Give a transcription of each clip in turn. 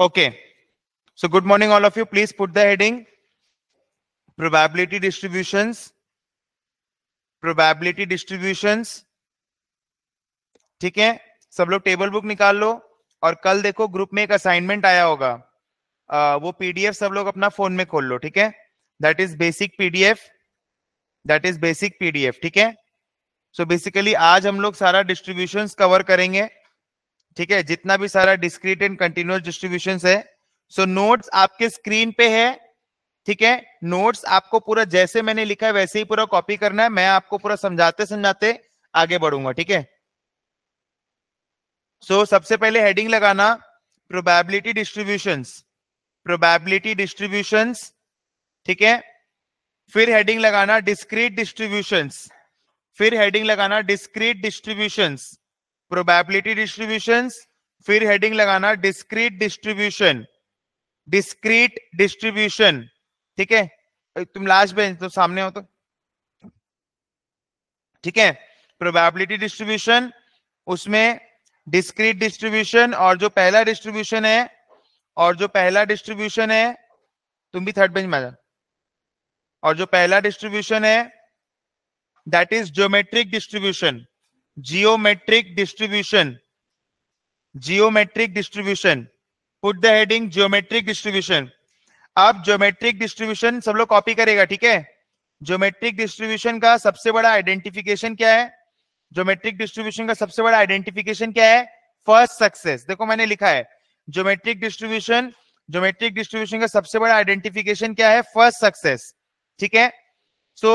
Okay. So good morning, all of you. Please put the heading probability distributions. Probability distributions. ठीक है सब लोग table book निकाल लो और कल देखो ग्रुप में एक असाइनमेंट आया होगा आ, वो पीडीएफ सब लोग अपना फोन में खोल लो ठीक है that is basic PDF that is basic PDF ठीक है सो बेसिकली आज हम लोग सारा डिस्ट्रीब्यूशन कवर करेंगे ठीक है जितना भी सारा डिस्क्रीट एंड कंटिन्यूस डिस्ट्रीब्यूशन है सो so नोट्स आपके स्क्रीन पे है ठीक है नोट्स आपको पूरा जैसे मैंने लिखा है वैसे ही पूरा कॉपी करना है मैं आपको पूरा समझाते समझाते आगे बढ़ूंगा ठीक है सो सबसे पहले हेडिंग लगाना प्रोबेबिलिटी डिस्ट्रीब्यूशन प्रोबेबिलिटी डिस्ट्रीब्यूशन ठीक है फिर हेडिंग लगाना डिस्क्रीट डिस्ट्रीब्यूशंस फिर हेडिंग लगाना डिस्क्रीट डिस्ट्रीब्यूशंस प्रोबेबिलिटी डिस्ट्रीब्यूशन फिर हेडिंग लगाना डिस्क्रीट डिस्ट्रीब्यूशन डिस्क्रीट डिस्ट्रीब्यूशन ठीक है तुम लास्ट बेंच तो सामने हो तो ठीक है प्रोबेबिलिटी डिस्ट्रीब्यूशन उसमें डिस्क्रीट डिस्ट्रीब्यूशन और जो पहला डिस्ट्रीब्यूशन है और जो पहला डिस्ट्रीब्यूशन है तुम भी थर्ड बेंच में आ और जो पहला डिस्ट्रीब्यूशन है that is geometric distribution geometric distribution geometric distribution put the heading geometric distribution आप ज्योमेट्रिक डिस्ट्रीब्यूशन सब लोग कॉपी करेगा ठीक है ज्योमेट्रिक डिस्ट्रीब्यूशन का सबसे बड़ा आइडेंटिफिकेशन क्या है ज्योमेट्रिक डिस्ट्रीब्यूशन का सबसे बड़ा आइडेंटिफिकेशन क्या है फर्स्ट सक्सेस देखो मैंने लिखा है ज्योमेट्रिक डिस्ट्रीब्यूशन ज्योमेट्रिक डिस्ट्रीब्यूशन का सबसे बड़ा आइडेंटिफिकेशन क्या है फर्स्ट सक्सेस ठीक है सो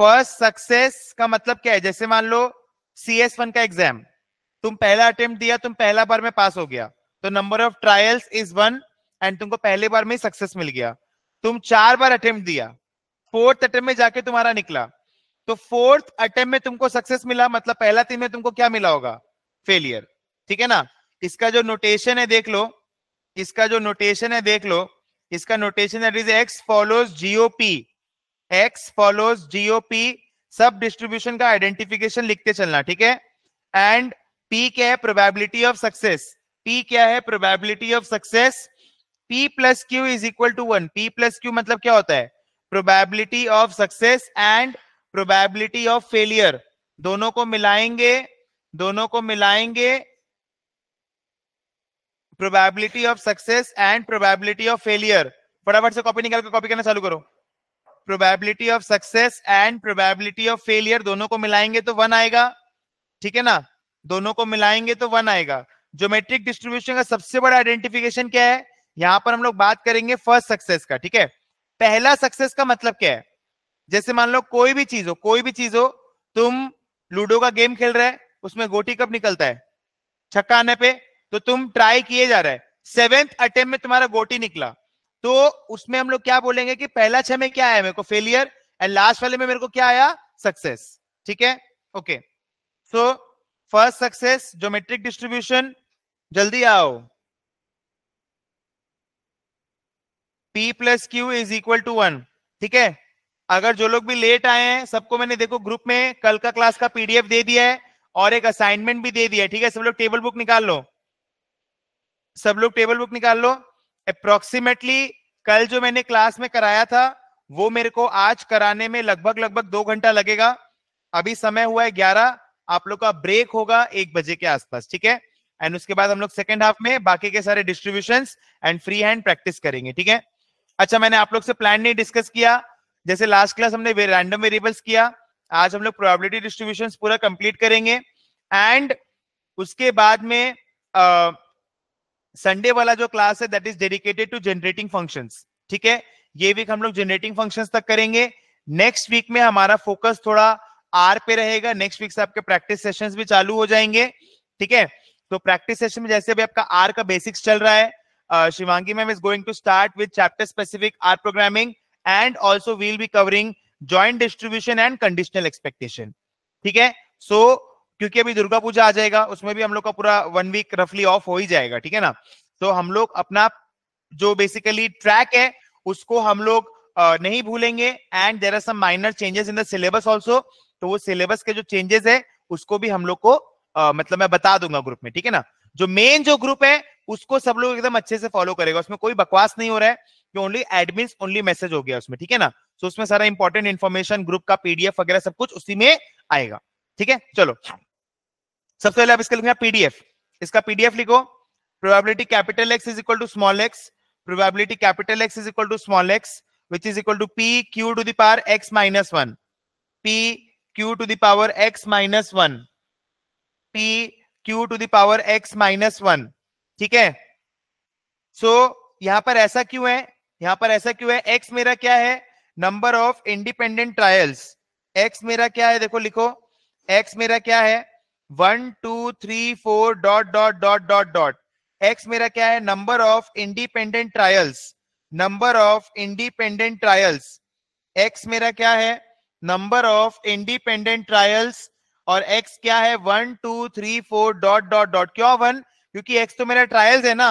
फर्स्ट सक्सेस का मतलब क्या है जैसे मान लो सी एस वन का एग्जाम तुम पहला अटेम्प्ट दिया तुम पहला बार में पास हो गया तो number of trials is one and तुमको पहले बार में सक्सेस मिल गया तुम चार बार अटेम्प्ट दिया फोर्थ अटेम्प्ट में जाके तुम्हारा निकला तो फोर्थ अटेम्प्ट में तुमको सक्सेस मिला मतलब पहला तीन में तुमको क्या मिला होगा फेलियर ठीक है ना इसका जो नोटेशन है देख लो इसका जो नोटेशन है देख लो इसका नोटेशन है x follows GOP X follows GOP सब डिस्ट्रीब्यूशन का आइडेंटिफिकेशन लिखते चलना ठीक है एंड पी क्या है प्रोबेबिलिटी ऑफ सक्सेस पी क्या है probability of success P plus Q is equal to one P plus Q मतलब क्या होता है probability of success and probability of failure दोनों को मिलाएंगे दोनों को मिलाएंगे probability of success and probability of failure फटाफट से कॉपी निकाल कर कॉपी करना चालू करो probability of success and probability of failure दोनों को मिलाएंगे तो वन आएगा ठीक है ना दोनों को मिलाएंगे तो वन आएगा ज्योमेट्रिक डिस्ट्रीब्यूशन का सबसे बड़ा आइडेंटिफिकेशन क्या है यहां पर हम लोग बात करेंगे फर्स्ट सक्सेस का ठीक है पहला सक्सेस का मतलब क्या है जैसे मान लो कोई भी चीज हो कोई भी चीज हो तुम लूडो का गेम खेल रहे उसमें गोटी कब निकलता है छक्का आने पे तो तुम ट्राई किए जा रहे सेवेंथ अटेम्प्ट में तुम्हारा गोटी निकला तो उसमें हम लोग क्या बोलेंगे कि पहला छह में क्या आया मेरे को फेलियर एंड लास्ट वाले में मेरे को क्या आया सक्सेस ठीक है okay so first success geometric distribution जल्दी आओ P plus Q is equal to one ठीक है अगर जो लोग भी लेट आए हैं सबको मैंने देखो ग्रुप में कल का क्लास का पीडीएफ दे दिया है और एक असाइनमेंट भी दे दिया है ठीक है सब लोग टेबल बुक निकाल लो सब लोग टेबल बुक निकाल लो अप्रोक्सीमेटली कल जो मैंने क्लास में कराया था वो मेरे को आज कराने में लगभग लगभग दो घंटा लगेगा अभी समय हुआ है ग्यारह आप लोग का ब्रेक होगा एक बजे के आसपास ठीक है एंड उसके बाद हम लोग सेकेंड हाफ में बाकी के सारे distribution and free hand practice करेंगे ठीक है अच्छा मैंने आप लोग से प्लान नहीं डिस्कस किया जैसे लास्ट क्लास हमने रैंडम वेरिएबल्स किया आज हम लोग प्रोबेबिलिटी डिस्ट्रीब्यूशन पूरा कंप्लीट करेंगे एंड उसके बाद में आ, संडे वाला जो क्लास है that is dedicated to generating functions ठीक है ये वीक हम लोग जनरेटिंग फंक्शंस तक करेंगे नेक्स्ट वीक में हमारा फोकस थोड़ा आर पे रहेगा नेक्स्ट वीक से आपके प्रैक्टिस सेशंस भी चालू हो जाएंगे ठीक है तो प्रैक्टिस सेशन में जैसे अभी आपका आर का बेसिक्स चल रहा है Shivangi ma'am is going to start with chapter specific R programming and also we'll be covering joint distribution and conditional expectation ठीक है सो क्योंकि अभी दुर्गा पूजा आ जाएगा उसमें भी हम लोग का पूरा वन वीक रफली ऑफ हो ही जाएगा ठीक है ना तो हम लोग अपना जो बेसिकली ट्रैक है उसको हम लोग नहीं भूलेंगे and there are some minor changes in the syllabus also तो वो सिलेबस के जो चेंजेस है उसको भी हम लोग को आ, मतलब मैं बता दूंगा ग्रुप में ठीक है ना जो मेन जो ग्रुप है उसको सब लोग एकदम अच्छे से फॉलो करेगा उसमें कोई बकवास नहीं हो रहा है कि ओनली एडमिन ओनली मैसेज हो गया उसमें ठीक है ना तो उसमें सारा इंपॉर्टेंट इन्फॉर्मेशन ग्रुप का पीडीएफ वगैरह सब कुछ उसी में आएगा ठीक है चलो सबसे पहले आप इसके लिखना पीडीएफ इसका पीडीएफ लिखो probability capital x is equal to small X probability capital x is equal to small x which is equal to P Q to the power x minus one P Q to the power x minus one P Q to the power x minus one ठीक है so so, यहां पर ऐसा क्यों है यहां पर ऐसा क्यों है x मेरा क्या है number of independent trials x मेरा क्या है देखो लिखो x मेरा क्या है one two three four dot dot dot dot dot X मेरा क्या है number of independent trials number of independent trials X मेरा क्या है नंबर ऑफ इंडिपेंडेंट ट्रायल्स और एक्स क्या है one two three four dot dot dot क्यों वन क्योंकि एक्स तो मेरा ट्रायल्स है ना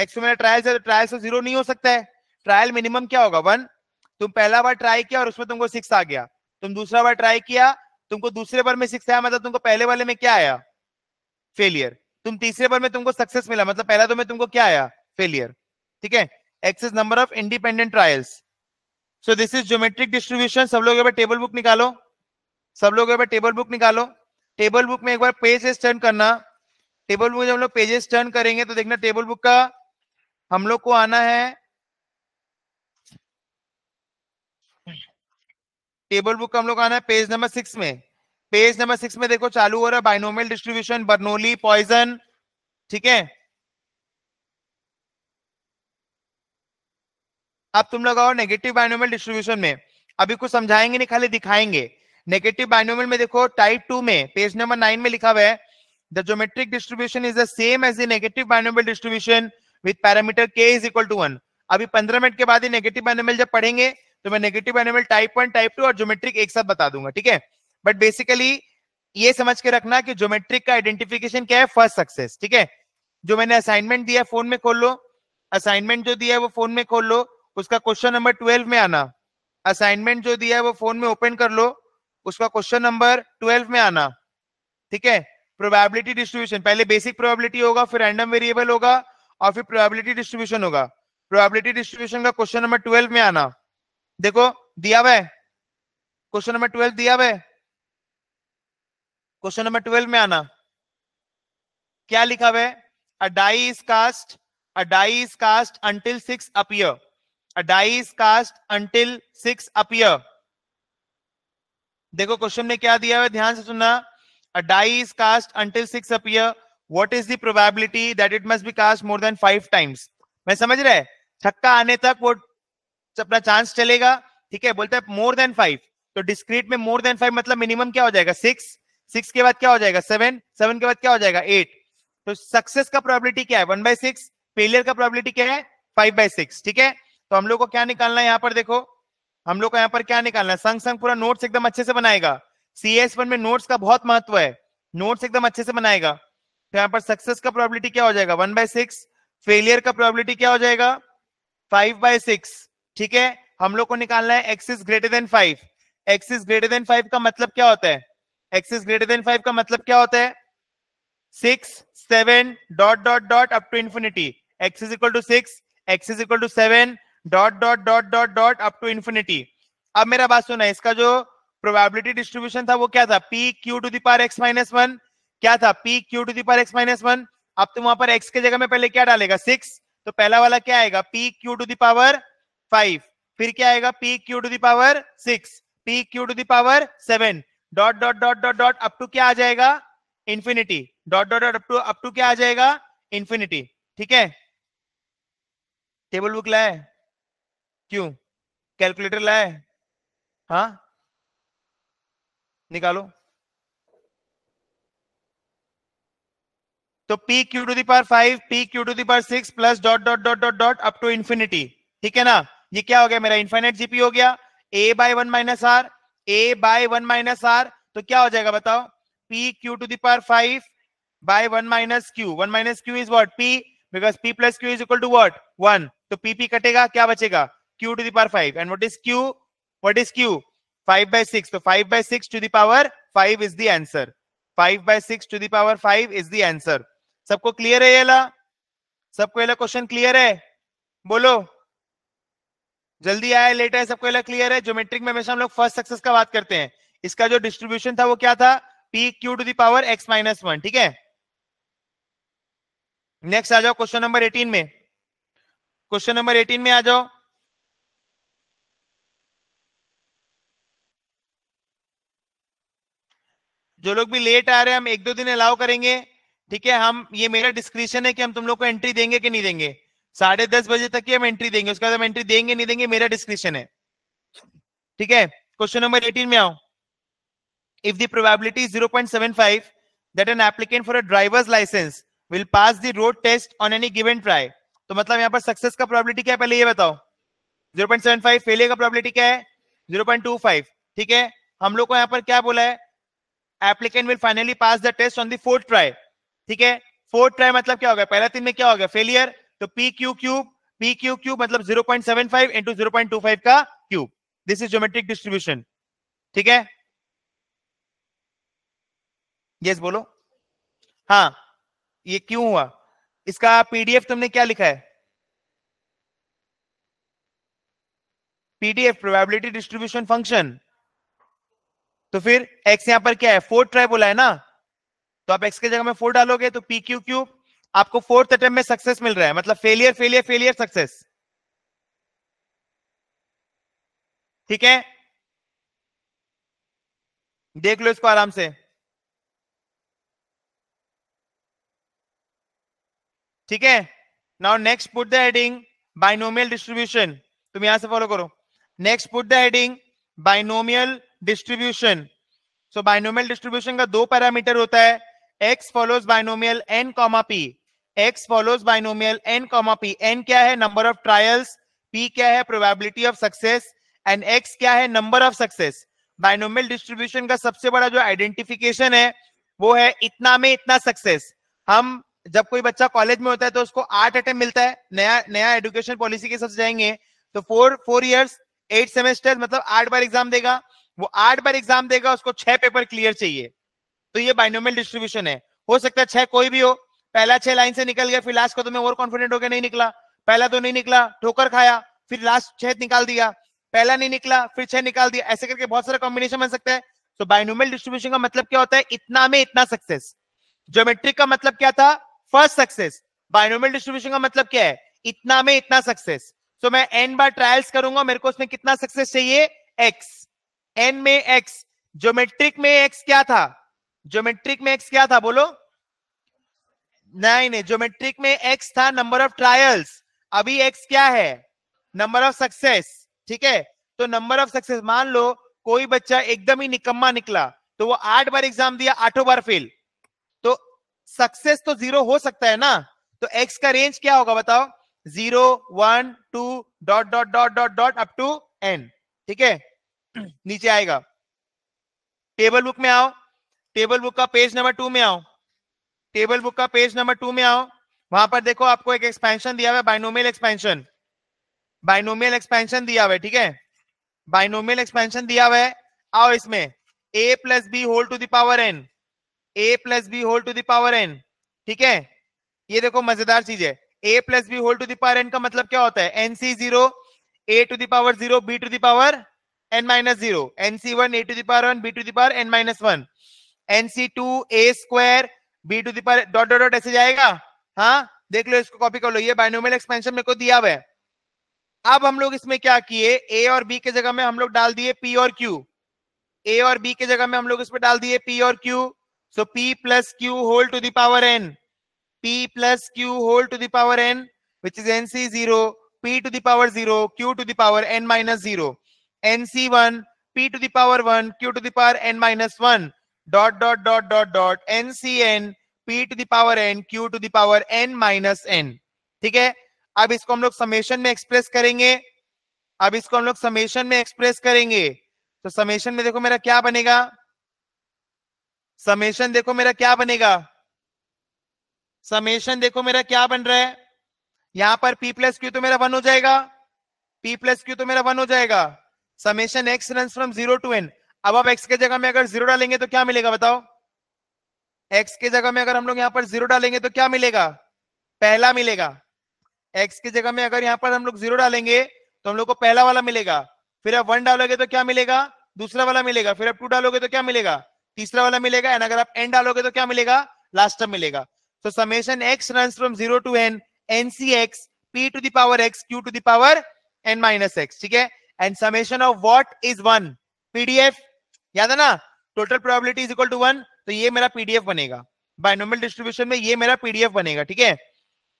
एक्स तो मेरा ट्रायल्स है तो ट्रायल्स तो जीरो नहीं हो सकता है ट्रायल मिनिमम क्या होगा वन तुम पहला बार ट्राई किया और उसमें तुमको सिक्स आ गया तुम दूसरा बार ट्राई किया तुमको दूसरे बार में सिक्स आया मतलब तुमको पहले वाले में क्या आया फेलियर तुम तीसरे बार में तुमको सक्सेस मिला मतलब पहला तो में तुमको क्या आया फेलियर ठीक है X is number of independent trials so this is geometric distribution सब लोग टेबल बुक निकालो सब लोग टेबल बुक निकालो टेबल बुक में एक बार पेजेस टर्न करना टेबल बुक जब हम लोग पेजेस टर्न करेंगे तो देखना टेबल बुक का हम लोग को आना है टेबल बुक हम लोग आना है पेज नंबर सिक्स में पेज नंबर सिक्स में देखो चालू हो रहा है बाइनोमियल डिस्ट्रीब्यूशन बर्नोली पॉइजन ठीक है अब तुम लोग आओ नेगेटिव बाइनोमियल डिस्ट्रीब्यूशन में अभी कुछ समझाएंगे नहीं खाली दिखाएंगे नेगेटिव बाइनोमियल में देखो टाइप टू में पेज नंबर नाइन में लिखा हुआ है the geometric distribution is the same as the negative distribution with parameter के इज इक्वल टू वन अभी पंद्रह मिनट के बाद ही नेगेटिव बाइनोमियल जब पढ़ेंगे तो मैं negative binomial type one type two और ज्योमेट्रिक एक साथ बता दूंगा ठीक है बट बेसिकली ये समझ के रखना कि ज्योमेट्रिक का आइडेंटिफिकेशन क्या है फर्स्ट सक्सेस ठीक है जो मैंने असाइनमेंट दिया है फोन में खोल लो असाइनमेंट जो दिया है वो फोन में खोल लो उसका क्वेश्चन नंबर ट्वेल्व में आना असाइनमेंट जो दिया है वो फोन में ओपन कर लो उसका क्वेश्चन नंबर ट्वेल्व में आना ठीक है प्रोबेबिलिटी डिस्ट्रीब्यूशन पहले बेसिक प्रोबेबिलिटी होगा फिर रैंडम वेरिएबल होगा और फिर प्रोबेबिलिटी डिस्ट्रीब्यूशन होगा प्रोबेबिलिटी डिस्ट्रीब्यूशन का क्वेश्चन नंबर ट्वेल्व में आना देखो दिया हुआ है क्वेश्चन नंबर ट्वेल्व दिया हुआ है क्वेश्चन नंबर ट्वेल्व में आना क्या लिखा हुआ है a is cast a is cast until six appear a is cast until six appear देखो क्वेश्चन में क्या दिया हुआ है ध्यान से सुनना a is cast until six appear what is the probability that it must be cast more than five times मैं समझ रहा है छक्का आने तक वो तो अपना चांस चलेगा ठीक है बोलते हैं मोर देन फाइव तो डिस्क्रीट में मोर देन फाइव मतलब मिनिमम क्या हो जाएगा सिक्स सिक्स के बाद क्या हो जाएगा सेवन सेवन के बाद क्या हो जाएगा एट तो सक्सेस का प्रोबेबिलिटी क्या है वन बाय सिक्स फेलियर का प्रोबेबिलिटी क्या है फाइव बाय सिक्स ठीक है तो हम लोग को क्या निकालना है यहाँ पर देखो हम लोग को यहाँ पर क्या निकालना है संग संग पूरा नोट्स एकदम अच्छे से बनाएगा सी एस वन में नोट्स का बहुत महत्व है नोट्स एकदम अच्छे से बनाएगा तो यहाँ पर सक्सेस का प्रोबेबिलिटी क्या हो जाएगा वन बाय सिक्स फेलियर का प्रोबेबिलिटी क्या हो जाएगा फाइव बाय सिक्स ठीक है हम लोग को निकालना है x is greater than five x is greater than five का मतलब क्या होता है x is greater than five का मतलब क्या होता है six seven dot dot dot up to infinity x is equal to six x is equal to seven dot dot dot dot dot up to infinity अब मेरा बात सुना इसका जो प्रोबेबिलिटी डिस्ट्रीब्यूशन था वो क्या था p Q to the power x minus one क्या था p Q to the power x minus one अब तो वहां पर एक्स के जगह में पहले क्या डालेगा सिक्स तो पहला वाला क्या आएगा p Q to the power five फिर क्या आएगा p Q to the power six p Q to the power seven dot dot dot dot dot up to क्या आ जाएगा infinity dot dot dot up to up to क्या आ जाएगा इंफिनिटी ठीक है टेबल बुक लाए क्यों कैलकुलेटर लाए हा निकालो तो p Q to the power five p Q to the power six plus dot dot dot dot dot up to infinity ठीक है ना ये क्या हो गया मेरा इन्फाइनाइट जीपी हो गया a by one minus r a by one minus r तो क्या हो जाएगा बताओ p Q to the power five by one minus q one minus q is what p because p plus Q is equal to what one तो p p कटेगा क्या बचेगा q to the power five and what is q what is q five by six तो five by six to the power five is the answer five by six to the power five is the answer सबको clear है ये ला सबको ये question clear है बोलो जल्दी आया लेट आया सबको क्लियर है ज्योमेट्रिक में हमेशा हम लोग फर्स्ट सक्सेस का बात करते हैं इसका जो डिस्ट्रीब्यूशन था वो क्या था p Q to the power x minus one ठीक है नेक्स्ट आ जाओ क्वेश्चन नंबर एटीन में क्वेश्चन नंबर एटीन में आ जाओ जो लोग भी लेट आ रहे हैं हम एक दो दिन अलाउ करेंगे ठीक है हम ये मेरा डिस्क्रिप्शन है कि हम तुम लोग को एंट्री देंगे कि नहीं देंगे साढ़े दस बजे तक ही हम एंट्री देंगे उसके बाद हम एंट्री देंगे नहीं देंगे मेरा डिस्क्रिप्शन है ठीक है क्वेश्चन नंबर एटीन में आओ if the probability zero point seven five that an applicant for a driver's licence will pass the road test on any given try तो मतलब यहाँ पर सक्सेस का प्रोबेबिलिटी क्या है पहले ये बताओ 0.75 फेलियर का प्रोबेबिलिटी क्या है 0.25 ठीक है हम लोग को यहाँ पर क्या बोला है applicant will finally pass the test on the fourth try ठीक है फोर्थ ट्राई मतलब क्या हो गया पहला तीन में क्या हो गया फेलियर तो p q cube p q cube मतलब zero point seven five into zero point two five का cube this is geometric distribution ठीक है यस बोलो हाँ ये क्यों हुआ इसका पीडीएफ तुमने क्या लिखा है पीडीएफ प्रोबेबिलिटी डिस्ट्रीब्यूशन फंक्शन तो फिर एक्स यहां पर क्या है फोर ट्राई बोला है ना तो आप एक्स की जगह में फोर डालोगे तो पी क्यू क्यूब आपको फोर्थ अटेम्प्ट में सक्सेस मिल रहा है मतलब फेलियर फेलियर फेलियर सक्सेस ठीक है देख लो इसको आराम से ठीक है now next put the heading binomial distribution तुम यहां से फॉलो करो next put the heading binomial distribution so binomial distribution का दो पैरामीटर होता है x follows binomial n comma p x follows binomial n comma p n क्या है नंबर ऑफ ट्रायल्स पी क्या है probability of success and x क्या है number of success binomial distribution का सबसे बड़ा जो आइडेंटिफिकेशन है वो है इतना में इतना सक्सेस हम जब कोई बच्चा कॉलेज में होता है तो उसको आठ अटेम्प मिलता है नया नया एजुकेशन पॉलिसी के सबसे जाएंगे तो four four years eight semester मतलब आठ बार एग्जाम देगा वो आठ बार एग्जाम देगा उसको छह पेपर क्लियर चाहिए तो ये बाइनोमियल डिस्ट्रीब्यूशन है हो सकता है छह कोई भी हो पहला छह लाइन से निकल गया फिर लास्ट को तो मैं ओवर कॉन्फिडेंट होकर नहीं निकला पहला तो नहीं निकला ठोकर खाया फिर लास्ट छह निकाल दिया पहला नहीं निकला फिर छह निकाल दिया ऐसे करके बहुत सारे कॉम्बिनेशन बन सकते हैं तो बाइनोमियल डिस्ट्रीब्यूशन का मतलब क्या होता है इतना में इतना सक्सेस ज्योमेट्रिक का मतलब क्या था फर्स्ट सक्सेस बाइनोमियल डिस्ट्रीब्यूशन का मतलब क्या है इतना में इतना सक्सेस सो मैं एन बार ट्रायल्स करूंगा मेरे को उसमें कितना सक्सेस चाहिए एक्स एन में एक्स ज्योमेट्रिक में एक्स क्या था ज्योमेट्रिक में एक्स क्या था बोलो नहीं नहीं ज्योमेट्रिक में एक्स था नंबर ऑफ ट्रायल्स अभी एक्स क्या है नंबर ऑफ सक्सेस ठीक है तो नंबर ऑफ सक्सेस मान लो कोई बच्चा एकदम ही निकम्मा निकला तो वो आठ बार एग्जाम दिया आठों बार फेल तो सक्सेस तो जीरो हो सकता है ना तो एक्स का रेंज क्या होगा बताओ zero one two dot dot dot dot dot up to n ठीक है नीचे आएगा टेबल बुक में आओ टेबल बुक का पेज नंबर टू में आओ टेबल बुक का पेज नंबर टू में आओ वहां पर देखो आपको एक एक्सपेंशन दिया हुआ है बाइनोमियल एक्सपेंशन बाइनोमियल एक्सपेंशन दिया हुआ है ठीक है बाइनोमियल एक्सपेंशन दिया हुआ है आओ इसमें a plus b whole to the power n a plus b whole to the power n ठीक है ये देखो मजेदार चीज है a plus b whole to the power n का मतलब क्या होता है n c zero a to the power zero b to the power n minus zero n c one a to the power one b to the power n minus one n c two a square b to the power dot dot dot ऐसे जाएगा हाँ देख लो इसको copy कर लो ये binomial expansion मेरे को दिया हुआ है अब हम लोग इसमें क्या किए ए और बी के जगह में हम लोग डाल दिए पी और क्यू ए और बी के जगह में हम लोग इसमें डाल दिए पी और q so p plus q whole to the power n p plus q whole to the power n which is is nc0 p to the power zero q to the power n minus 0 nc1 one p to the power one q to the power n minus one dot dot dot dot dot n c n p to the power n q to the power n minus n ठीक है अब इसको हम लोग summation में express करेंगे अब इसको हम लोग समेशन में एक्सप्रेस करेंगे तो समेशन में देखो मेरा क्या बनेगा समेशन देखो मेरा क्या बनेगा समेशन देखो मेरा क्या बन रहा है यहां पर पी प्लस क्यू तो मेरा वन हो जाएगा पी प्लस क्यू तो मेरा वन हो जाएगा summation x run from zero to n अब आप एक्स के जगह में अगर जीरो डालेंगे तो क्या मिलेगा बताओ एक्स के जगह में अगर हम लोग यहाँ पर जीरो डालेंगे तो क्या मिलेगा पहला मिलेगा एक्स के जगह में अगर यहाँ पर हम लोग जीरो डालेंगे तो हम लोग को पहला वाला मिलेगा फिर आप वन डालोगे तो क्या मिलेगा दूसरा वाला मिलेगा फिर आप टू डालोगे तो क्या मिलेगा तीसरा वाला मिलेगा एंड अगर आप एन डालोगे तो क्या मिलेगा लास्ट टाइम मिलेगा तो summation x run from zero to n n c x p to the power x q to the power n minus x ठीक है and summation of what is one PDF याद है ना total probability is equal to one तो ये मेरा PDF बनेगा binomial distribution में ये मेरा पीडीएफ बनेगा ठीक है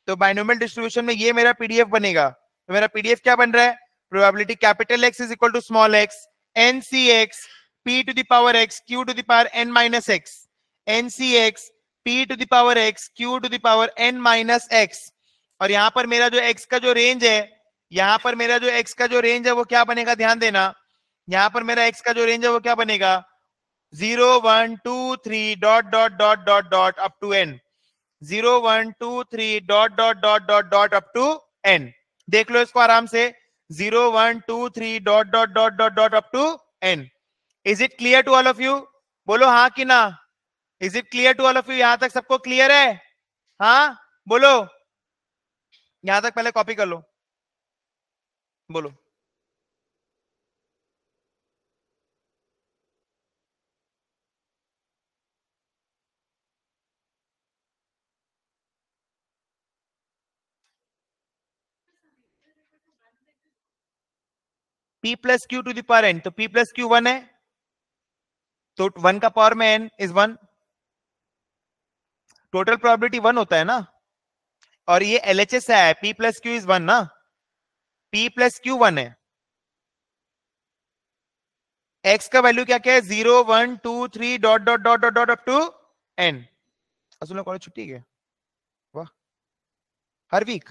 तो बाइनोमियल डिस्ट्रीब्यूशन में ये मेरा पीडीएफ बनेगा तो मेरा पीडीएफ क्या बन रहा है probability capital x is equal to small x n c x p to the power x q to the power n minus x n c x p to the power x q to the power n minus x और यहाँ पर मेरा जो x का जो range है यहाँ पर मेरा जो एक्स का जो रेंज है वो क्या बनेगा ध्यान देना यहां पर मेरा एक्स का जो रेंज है वो क्या बनेगा zero one two three dot dot dot dot dot up to n zero one two three dot dot dot dot dot up to n देख लो इसको आराम से zero one two three dot dot dot dot dot up to n is it clear to all of you बोलो हाँ कि ना is it clear to all of you यहां तक सबको क्लियर है हाँ बोलो यहां तक पहले कॉपी कर लो बोलो p plus q to the power n तो p प्लस क्यू वन है तो वन का पावर में n is one total probability one होता है ना और ये एल एच एस है p plus Q is one ना p प्लस क्यू वन है x का वैल्यू क्या क्या है zero one two three dot dot dot dot dot up to n असल कॉलेज छुट्टी गया वाह हर वीक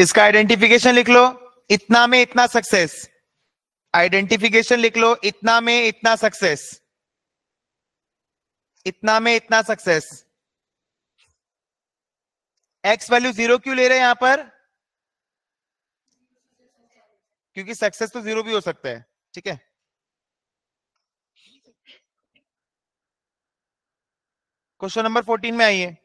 इसका आइडेंटिफिकेशन लिख लो इतना में इतना सक्सेस आइडेंटिफिकेशन लिख लो इतना में इतना सक्सेस इतना में इतना सक्सेस एक्स वैल्यू जीरो क्यों ले रहे हैं यहां पर क्योंकि सक्सेस तो जीरो भी हो सकता है ठीक है क्वेश्चन नंबर फोर्टीन में आइए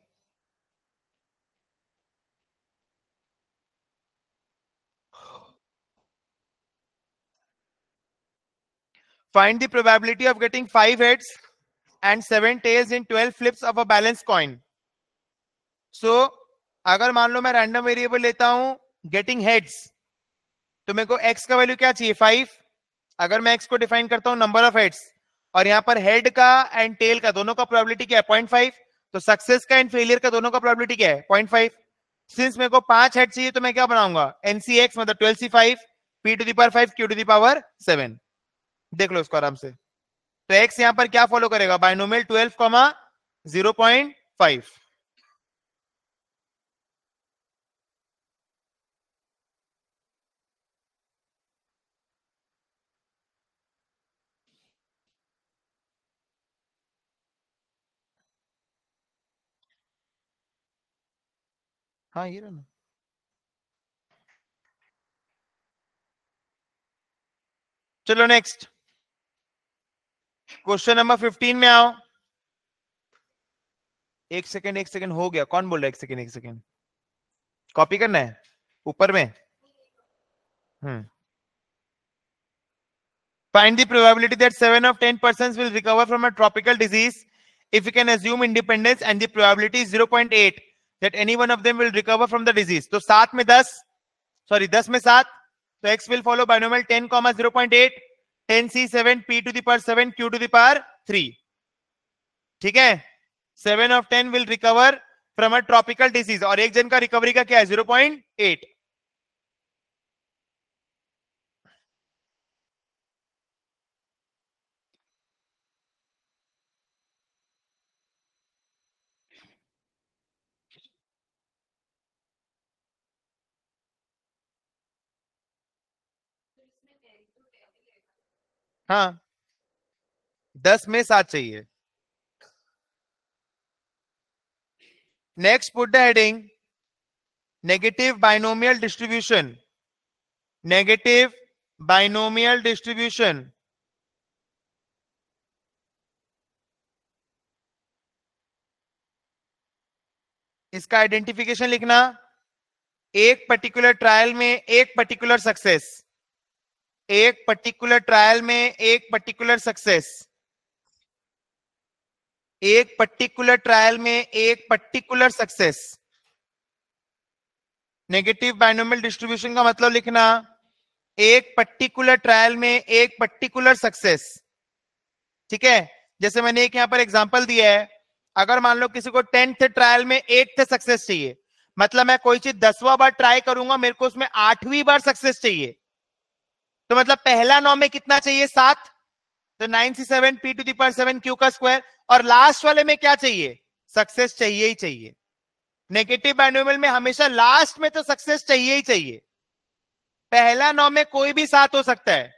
Find the probability of getting five heads and seven tails in 12 flips of a balanced coin. So agar maan lo main random variable leta hu getting heads to meko x ka value kya chahiye चाहिए agar main x ko define karta hu number of heads और यहां पर head का and tell का दोनों का probability क्या है पॉइंट तो सक्सेस का एंड फेलियर का दोनों का प्रोबेबिलिटी क्या है सिंस मेरे को पांच हेड चाहिए तो मैं क्या बनाऊंगा एनसीएक्स मतलब twelve c five p to the power five q to power seven देख लो इसको आराम से तो एक्स यहां पर क्या फॉलो करेगा binomial twelve comma zero point five हाँ ये ना चलो नेक्स्ट क्वेश्चन नंबर फिफ्टीन में आओ एक सेकेंड एक सेकेंड हो गया कौन बोल रहा है एक सेकेंड एक सेकेंड कॉपी करना है ऊपर में find the probability that seven of ten percent will recover from a tropical disease if you can assume independence and the probability zero point eight that any one of them will recover from the disease तो सात में दस sorry दस में सात तो x will follow binomial ten comma zero point eight seven p to the power seven q to the power three ठीक है seven of ten will recover from a tropical disease और एक जन का रिकवरी का क्या है जीरो पॉइंट एट हाँ दस में सात चाहिए next put the heading negative binomial distribution negative binomial distribution इसका आइडेंटिफिकेशन लिखना एक पर्टिकुलर ट्रायल में एक पर्टिकुलर सक्सेस एक पर्टिकुलर ट्रायल में एक पर्टिकुलर सक्सेस एक पर्टिकुलर ट्रायल में एक particular success negative binomial distribution का मतलब लिखना एक पर्टिकुलर ट्रायल में एक पर्टिकुलर सक्सेस ठीक है जैसे मैंने एक यहां पर एग्जांपल दिया है अगर मान लो किसी को टेंथ ट्रायल में थे सक्सेस चाहिए मतलब मैं कोई चीज दसवा बार ट्राई करूंगा मेरे को उसमें आठवीं बार सक्सेस चाहिए तो मतलब पहला नौ में कितना चाहिए सात तो nine c seven p to point seven q का स्क्वायर और लास्ट वाले में क्या चाहिए सक्सेस चाहिए ही चाहिए नेगेटिव बाइनोमियल में हमेशा लास्ट में तो सक्सेस चाहिए ही चाहिए पहला नौ में कोई भी सात हो सकता है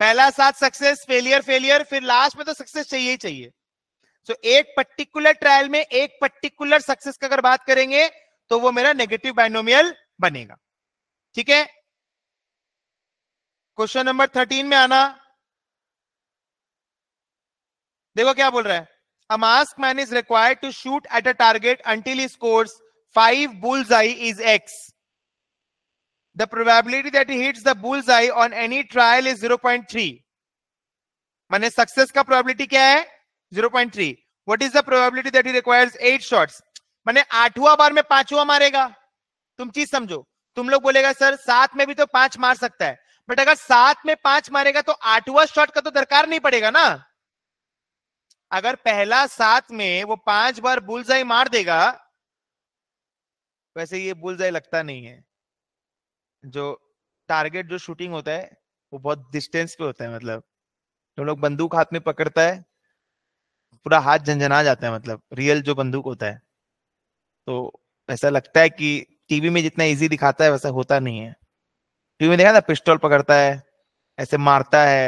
पहला सात सक्सेस फेलियर फेलियर फिर लास्ट में तो सक्सेस चाहिए ही चाहिए सो so, एक पर्टिकुलर ट्रायल में एक पर्टिकुलर सक्सेस की अगर बात करेंगे तो वो मेरा नेगेटिव बाइनोमियल बनेगा ठीक है क्वेश्चन नंबर थर्टीन में आना देखो क्या बोल रहा है a marksman is required to shoot at a target until he scores 5 the is x the probability that he hits the bullseye on any trial is 0.3 मैंने सक्सेस का probability क्या है 0.3 what is the probability that he requires eight shot मैंने आठवां बार में पांचवा मारेगा तुम चीज समझो तुम लोग बोलेगा सर सात में भी तो पांच मार सकता है बट अगर सात में पांच मारेगा तो आठवां शॉट का तो दरकार नहीं पड़ेगा ना अगर पहला सात में वो पांच बार बुलजाई मार देगा वैसे ये बुलजाई लगता नहीं है जो टारगेट जो शूटिंग होता है वो बहुत डिस्टेंस पे होता है मतलब जो लोग बंदूक हाथ में पकड़ता है पूरा हाथ झंझना जाता है मतलब रियल जो बंदूक होता है तो ऐसा लगता है कि टीवी में जितना इजी दिखाता है वैसा होता नहीं है टीवी में देखा था पिस्टल पकड़ता है ऐसे मारता है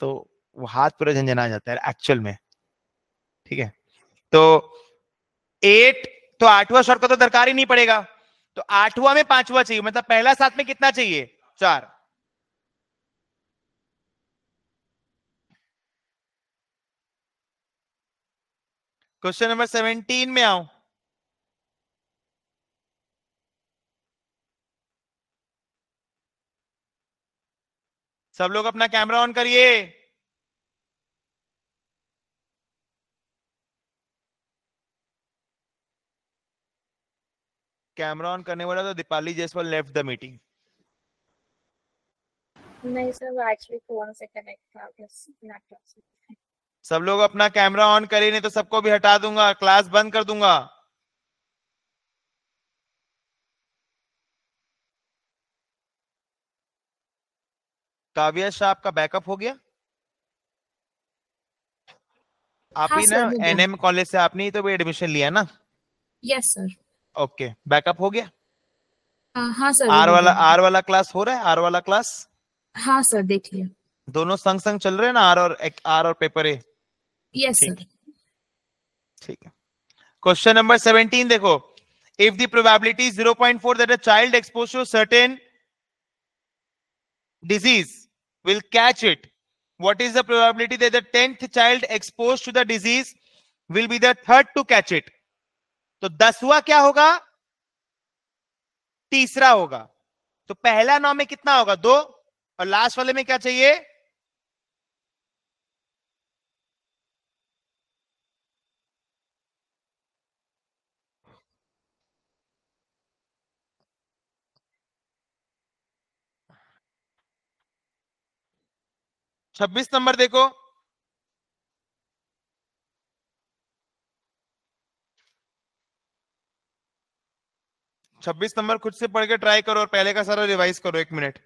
तो वो हाथ पूरा झंझना जाता है एक्चुअल में ठीक है तो एट तो आठवां स्वर का तो दरकार ही नहीं पड़ेगा तो आठवां में पांचवा चाहिए मतलब पहला साथ में कितना चाहिए चार क्वेश्चन नंबर सेवनटीन में आऊं सब लोग अपना कैमरा ऑन करिए कैमरा ऑन करने वाला तो Deepali Jaiswal left the meeting नहीं सर एक्चुअली फोन से कनेक्ट था लैपटॉप से सब लोग अपना कैमरा ऑन करें नहीं तो सबको भी हटा दूंगा क्लास बंद कर दूंगा काव्या शाह आपका बैकअप हो गया आप हाँ ही ना एनएम कॉलेज से आपने ही तो भी एडमिशन लिया ना यस सर ओके बैकअप हो गया हाँ, हाँ सर आर वाला आर वाला क्लास हो रहा है आर वाला क्लास हाँ सर देख लिया दोनों संग संग चल रहे हैं ना आर और एक आर और पेपर ए यस सर ठीक है क्वेश्चन नंबर 17 देखो if the probability is 0.4 that a child exposed to a certain disease will catch it what is the probability that the 10th child exposed to the disease will be the third to catch it तो दसवा क्या होगा तीसरा होगा तो पहला नौ में कितना होगा दो और लास्ट वाले में क्या चाहिए छब्बीस नंबर देखो छब्बीस नंबर खुद से पढ़ के ट्राई करो और पहले का सारा रिवाइज करो एक मिनट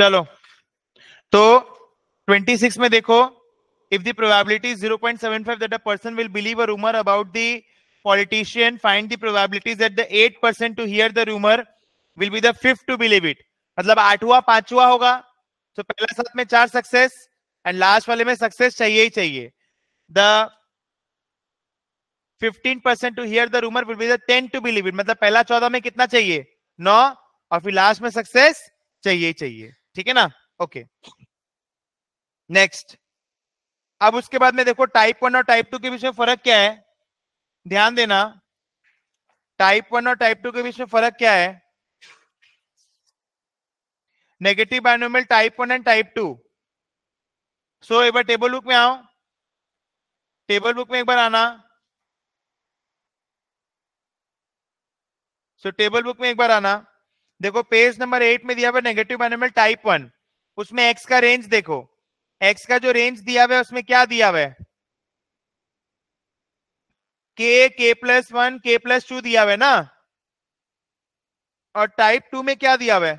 चलो तो 26 में देखो if the probability 0.75 point seven five that a person will believe a rumour about the politician find the probabilities that the 8 percent to hear the rumour will be the fifth to believe it मतलब आठवा पांचवा होगा तो पहला साथ में चार success and last वाले में सक्सेस चाहिए ही चाहिए the 15 percent to hear the rumour will be the 10 to believe it मतलब पहला चौदह में कितना चाहिए नौ और फिर लास्ट में सक्सेस चाहिए ही चाहिए ठीक है ना ओके नेक्स्ट अब उसके बाद में देखो टाइप वन और टाइप टू के बीच में फर्क क्या है ध्यान देना टाइप वन और टाइप टू के बीच में फर्क क्या है negative binomial type one and type two so एक बार टेबल बुक में आओ टेबल बुक में एक बार आना सो so, टेबल बुक में एक बार आना देखो पेज नंबर एट में दिया हुआ नेगेटिव एनिमल टाइप वन उसमें एक्स का रेंज देखो एक्स का जो रेंज दिया हुआ है उसमें क्या दिया हुआ है k k plus one k plus two दिया हुआ है ना और टाइप टू में क्या दिया हुआ है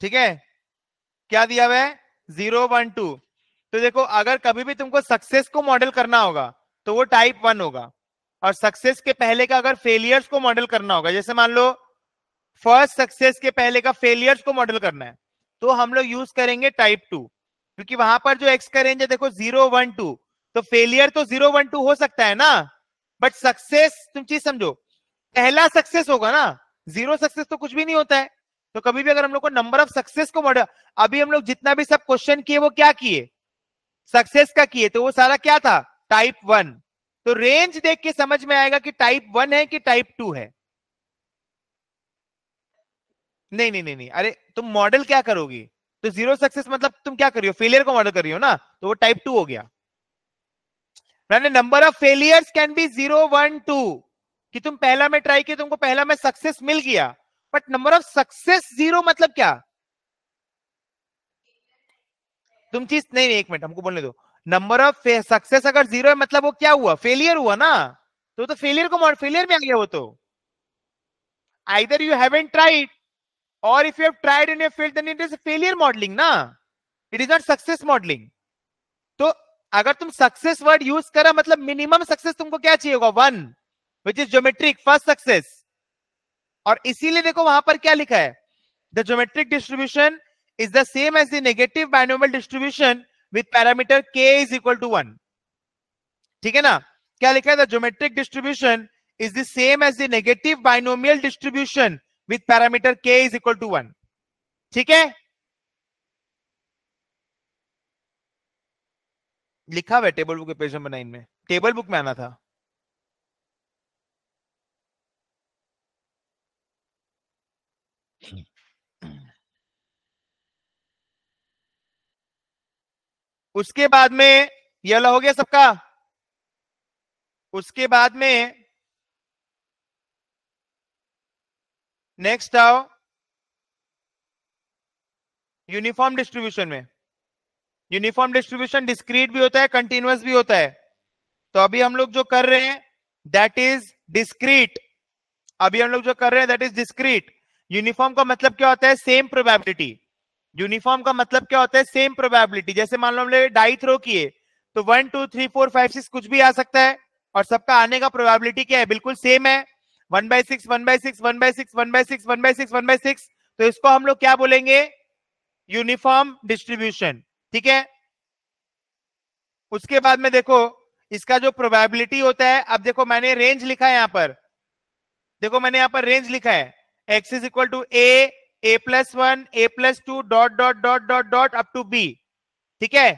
ठीक है क्या दिया हुआ है जीरो वन टू तो देखो अगर कभी भी तुमको सक्सेस को मॉडल करना होगा तो वो टाइप वन होगा और सक्सेस के पहले का अगर फेलियर्स को मॉडल करना होगा जैसे मान लो फर्स्ट सक्सेस के पहले का फेलियर्स को मॉडल करना है तो हम लोग यूज करेंगे टाइप टू क्योंकि वहां पर जो एक्स का रेंज है देखो जीरो वन टू तो फेलियर तो जीरो वन टू हो सकता है ना बट सक्सेस तुम चीज समझो पहला सक्सेस होगा ना जीरो सक्सेस तो कुछ भी नहीं होता है तो कभी भी अगर हम लोग को नंबर ऑफ सक्सेस को मॉडल अभी हम लोग जितना भी सब क्वेश्चन किए वो क्या किए सक्सेस का किए तो वो सारा क्या था टाइप वन तो रेंज देख के समझ में आएगा कि टाइप वन है कि टाइप टू है नहीं नहीं नहीं नहीं अरे तुम मॉडल क्या करोगी तो जीरो सक्सेस मतलब तुम क्या कर रही हो फेलियर को मॉडल कर रही हो ना तो वो टाइप टू हो गया मैंने number of failures can be zero one two कि तुम पहला में ट्राई किया तुमको पहला में सक्सेस मिल गया but number of success zero मतलब क्या तुम चीज नहीं, नहीं एक मिनट हमको बोलने दो नंबर ऑफ सक्सेस अगर जीरो है मतलब वो क्या हुआ फेलियर हुआ ना तो तो फेलियर को फेलियर में आ गया वो तो either you haven't tried or if you have tried in you failed it is failure modelling ना it is not success modelling तो अगर तुम सक्सेस वर्ड यूज करो मतलब मिनिमम सक्सेस तुमको क्या चाहिए होगा one which is geometric first success और इसीलिए देखो वहां पर क्या लिखा है the geometric distribution is the same as the negative binomial distribution with parameter के इज इक्वल टू वन ठीक है ना क्या लिखा है the geometric distribution is the same as the negative binomial distribution with parameter के इज इक्वल टू वन ठीक है लिखा हुआ टेबल बुक के पेज नंबर नाइन में टेबल बुक में आना था उसके बाद में ये वाला हो गया सबका उसके बाद में नेक्स्ट आओ यूनिफॉर्म डिस्ट्रीब्यूशन में यूनिफॉर्म डिस्ट्रीब्यूशन डिस्क्रीट भी होता है कंटिन्यूस भी होता है तो अभी हम लोग जो कर रहे हैं दैट इज डिस्क्रीट अभी हम लोग जो कर रहे हैं दैट इज डिस्क्रीट यूनिफॉर्म का मतलब क्या होता है सेम प्रोबेबिलिटी यूनिफॉर्म का मतलब क्या होता है सेम प्रोबेबिलिटी जैसे मान लो हमने डाई थ्रो किए तो one two three four five six कुछ भी आ सकता है और सबका आने का प्रोबेबिलिटी क्या है बिल्कुल सेम है one by six one by six one by six one by six one by six one by six तो इसको हम लोग क्या बोलेंगे यूनिफॉर्म डिस्ट्रीब्यूशन ठीक है उसके बाद में देखो इसका जो प्रोबेबिलिटी होता है अब देखो मैंने रेंज लिखा है यहां पर देखो मैंने यहां पर रेंज लिखा है x is equal to a a plus one a plus two dot dot dot dot dot up to b ठीक है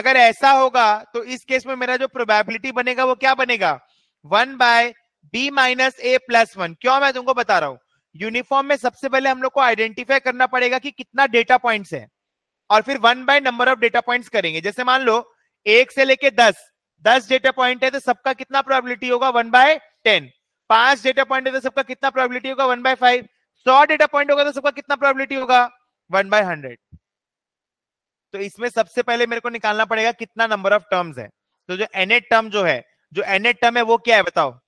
अगर ऐसा होगा तो इस केस में मेरा जो प्रोबेबिलिटी बनेगा वो क्या बनेगा one by b minus a plus one क्यों मैं तुमको बता रहा हूं यूनिफॉर्म में सबसे पहले हम लोग को आइडेंटिफाई करना पड़ेगा कि कितना डेटा पॉइंट्स है और फिर one by number of data points करेंगे जैसे मान लो एक से लेके दस दस डेटा पॉइंट है तो सबका कितना प्रोबेबिलिटी होगा वन बाय टेन पांच डेटा पॉइंट है तो सबका कितना प्रोबेबिलिटी होगा वन बाय फाइव सौ डेटा पॉइंट होगा तो सबका कितना प्रोबेबिलिटी होगा वन बाय हंड्रेड तो इसमें सबसे पहले मेरे को निकालना पड़ेगा कितना नंबर ऑफ टर्म्स है तो जो एन टर्म जो है जो एन टर्म है वो क्या है बताओ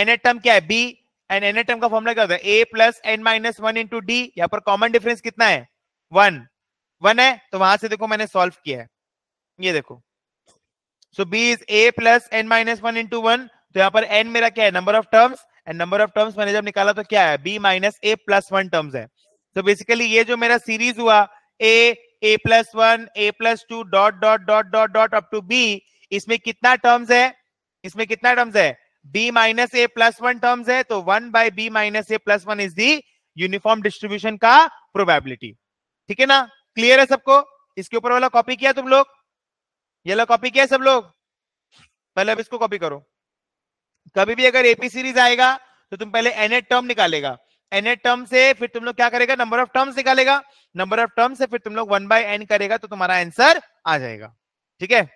एन टर्म क्या है बी एंड एन टर्म का फॉर्मूला क्या होता है a plus n minus one into d यहाँ पर कॉमन डिफरेंस कितना है वन वन है तो वहां से देखो मैंने सॉल्व किया है ये देखो so b is a plus n minus one into one तो यहाँ पर एन मेरा क्या है number of terms and number of terms मैंने जब निकाला तो क्या है b minus a plus one terms है तो so बेसिकली ये जो मेरा सीरीज हुआ a a plus one a plus two dot dot dot dot dot up to b इसमें कितना टर्म्स है इसमें कितना टर्म्स है b minus a plus one terms है तो one by b minus a plus one is the uniform distribution का probability ठीक है ना क्लियर है सबको इसके ऊपर वाला कॉपी किया तुम लोग ये वाला कॉपी किया सब लोग पहले अब इसको कॉपी करो कभी भी अगर एपी सीरीज आएगा तो तुम पहले एनेट टर्म निकालेगा एनएड टर्म से फिर तुम लोग क्या करेगा नंबर ऑफ टर्म्स निकालेगा नंबर ऑफ टर्म से फिर तुम लोग वन बाय एन करेगा तो तुम्हारा आंसर आ जाएगा ठीक है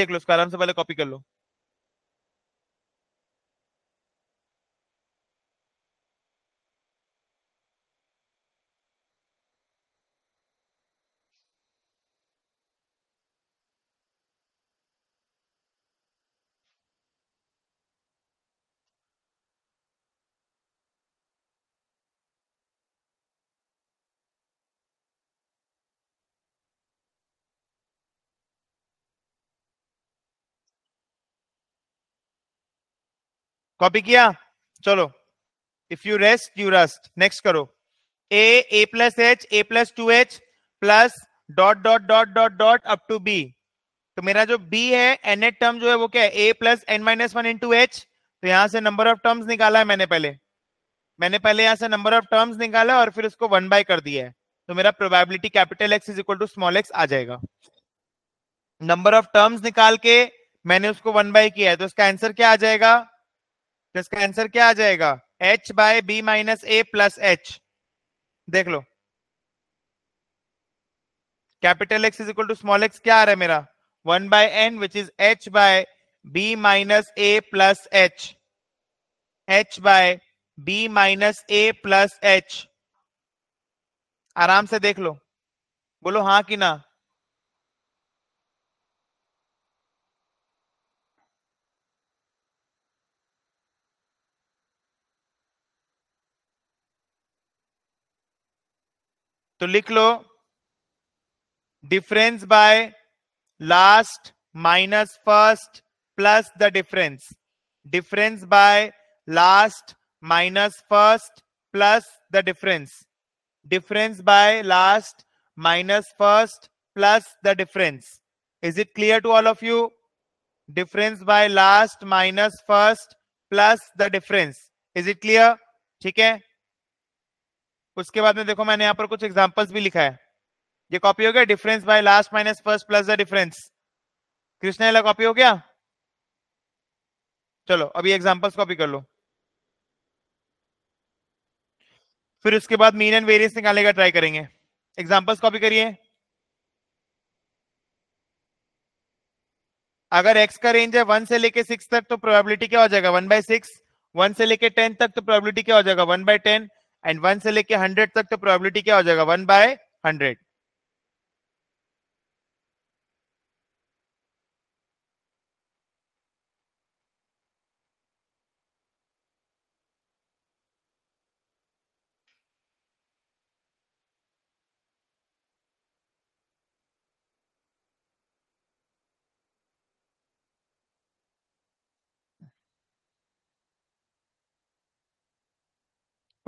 देख लो उसको आराम से पहले कॉपी कर लो कॉपी किया चलो if you rest you rest next करो a a plus h a plus two h plus dot dot dot dot dot up to b तो मेरा जो बी है एन एट टर्म जो है वो क्या है a plus n minus one two h तो यहां से नंबर ऑफ टर्म्स निकाला है मैंने पहले मैंने पहले यहां से नंबर ऑफ टर्म्स निकाला और फिर उसको वन बाय कर दिया है तो मेरा probability capital x is equal to small x आ जाएगा नंबर ऑफ टर्म्स निकाल के मैंने उसको वन बाय किया है तो उसका आंसर क्या आ जाएगा तो इसका आंसर क्या आ जाएगा h by b minus a plus h देख लो capital x is equal to small x क्या आ रहा है मेरा one by n which is h by b minus a plus h h by b minus a plus h आराम से देख लो बोलो हाँ कि ना तो लिख लो difference by last minus first plus the difference difference by last minus first plus the difference difference by last minus first plus the difference is it clear to all of you difference by last minus first plus the difference is it clear ठीक है उसके बाद में देखो मैंने यहाँ पर कुछ एग्जाम्पल्स भी लिखा है ये कॉपी हो गया difference by last minus first plus the difference Krishna copy हो गया चलो अभी एग्जाम्पल्स कॉपी कर लो फिर उसके बाद मीन एंड वेरियंस निकालने का ट्राई करेंगे एग्जाम्पल्स कॉपी करिए अगर एक्स का रेंज है वन से लेके सिक्स तक तो प्रोबेबिलिटी क्या हो जाएगा वन बाय सिक्स वन से लेके टेन तक तो प्रोबेबिलिटी क्या हो जाएगा one by ten and one से लेके हंड्रेड तक तो प्रोबेबिलिटी क्या हो जाएगा वन बाय हंड्रेड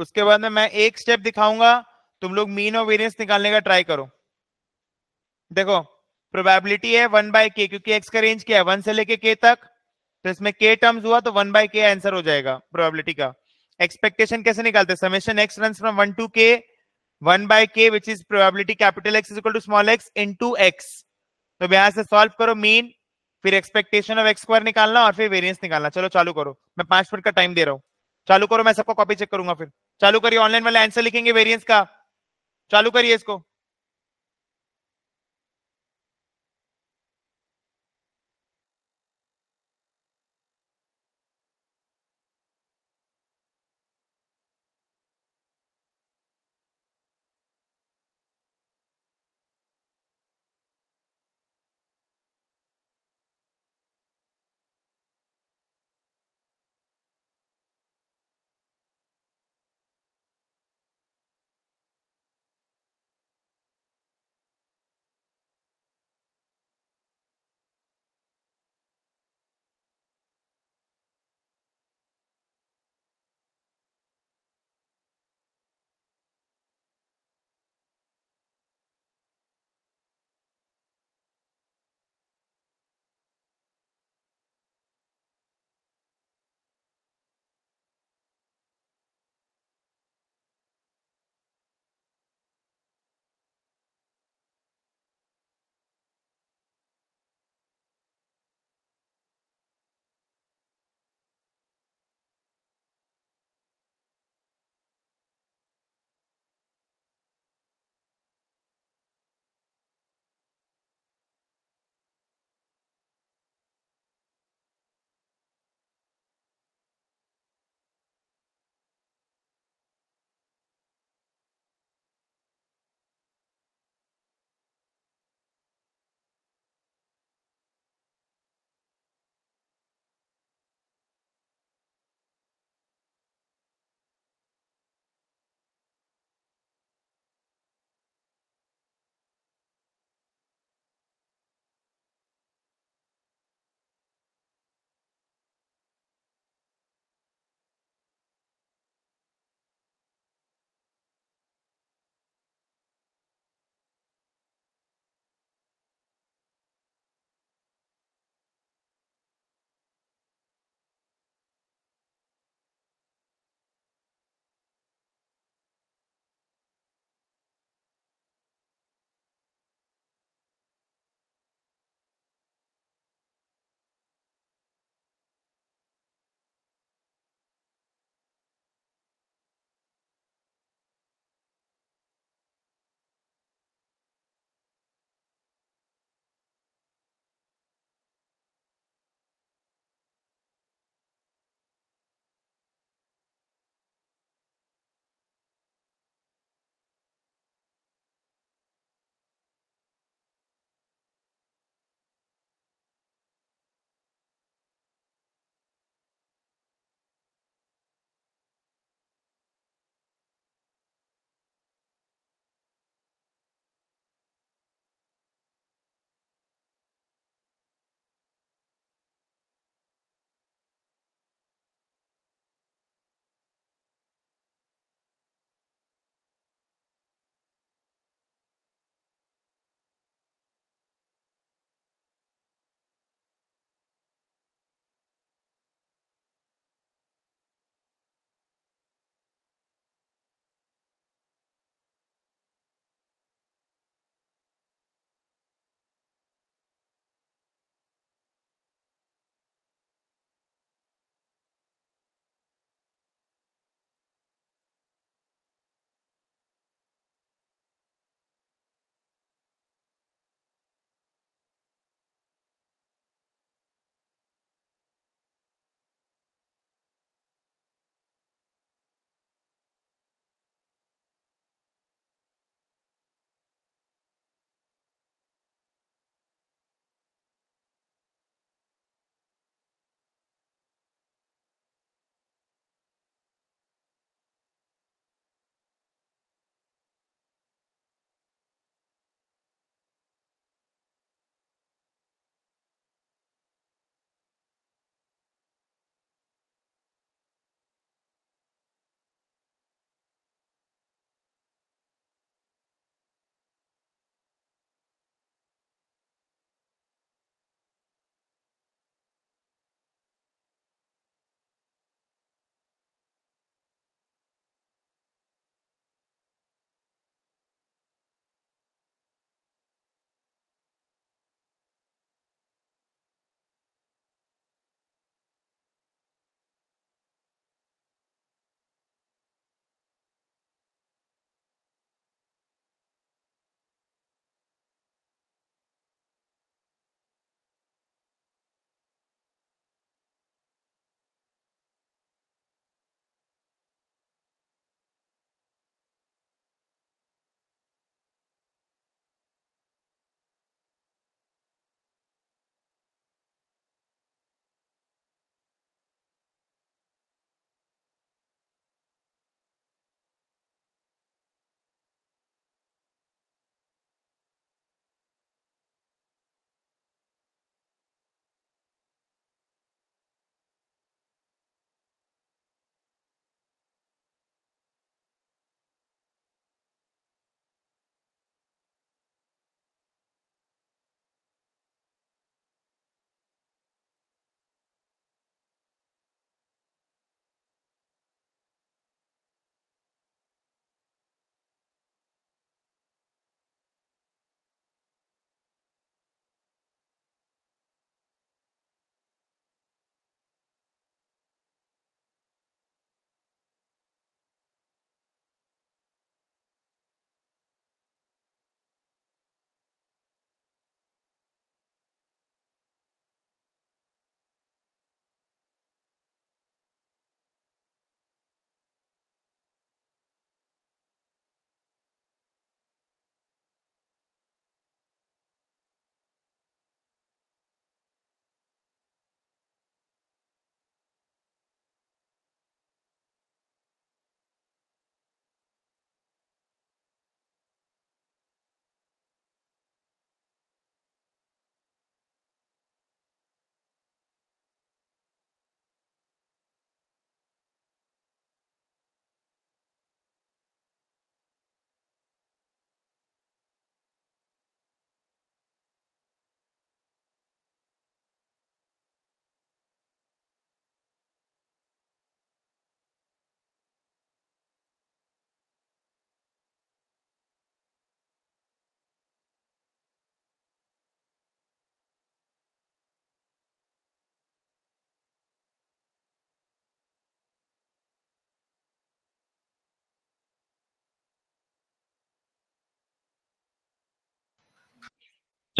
उसके बाद में मैं एक स्टेप दिखाऊंगा तुम लोग मीन और वेरियंस निकालने का ट्राई करो देखो प्रोबेबिलिटी है वन बाय के क्योंकि एक्स का रेंज क्या है वन से लेके के तक तो इसमें के टर्म्स हुआ तो वन बाय के आंसर हो जाएगा प्रोबेबिलिटी का एक्सपेक्टेशन कैसे निकालते summation x run from one to k one by k which is probability capital x equal to small x into x तो यहां से सॉल्व करो मीन फिर एक्सपेक्टेशन ऑफ एक्स स्क्वायर निकालना और फिर वेरियंस निकालना चलो चालू करो मैं पांच मिनट का टाइम दे रहा हूँ चालू करो मैं सबको कॉपी चेक करूंगा फिर चालू करिए ऑनलाइन वाला आंसर लिखेंगे वेरियंस का चालू करिए इसको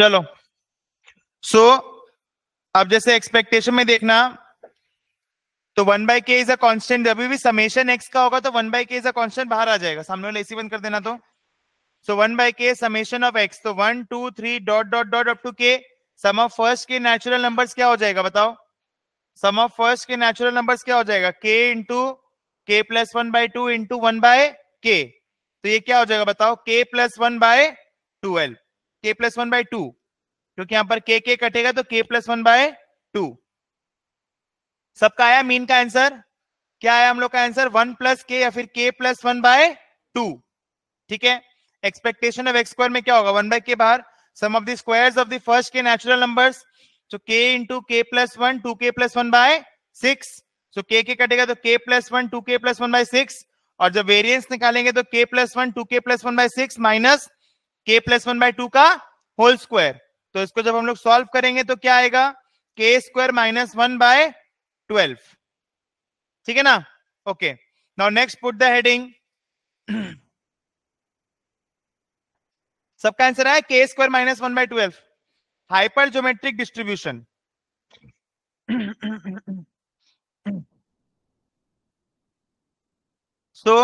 चलो सो so, अब जैसे एक्सपेक्टेशन में देखना तो one by k is a constant अभी भी समेशन एक्स का होगा तो one by k is a constant बाहर आ जाएगा सामने वाले एसी बंद कर देना तो so one by k summation of x तो one two three dot dot dot up to k sum of first k natural numbers क्या हो जाएगा बताओ sum of first k natural numbers क्या हो जाएगा k into k plus one by two into one by k तो ये क्या हो जाएगा बताओ के प्लस वन बाय टूल्व के प्लस वन बाय टू क्योंकि यहां पर के के कटेगा तो k plus one by to सबका आया मीन का आंसर क्या आया हम लोग का आंसर वन प्लस के या फिर के प्लस वन बाय टू ठीक है एक्सपेक्टेशन ऑफ एक्स स्क्वायर में क्या होगा वन बाय के बाहर sum of the squares of the first k natural numbers तो k into k plus one to k plus one by six k k कटेगा तो k plus one to k plus one by six और जब variance निकालेंगे तो k plus one to k plus one by six minus k plus one by two का whole square तो इसको जब हम लोग सॉल्व करेंगे तो क्या आएगा k square minus one by twelve ठीक है ना okay now next put the heading सबका आंसर आया k square minus one by twelve hyper geometric distribution so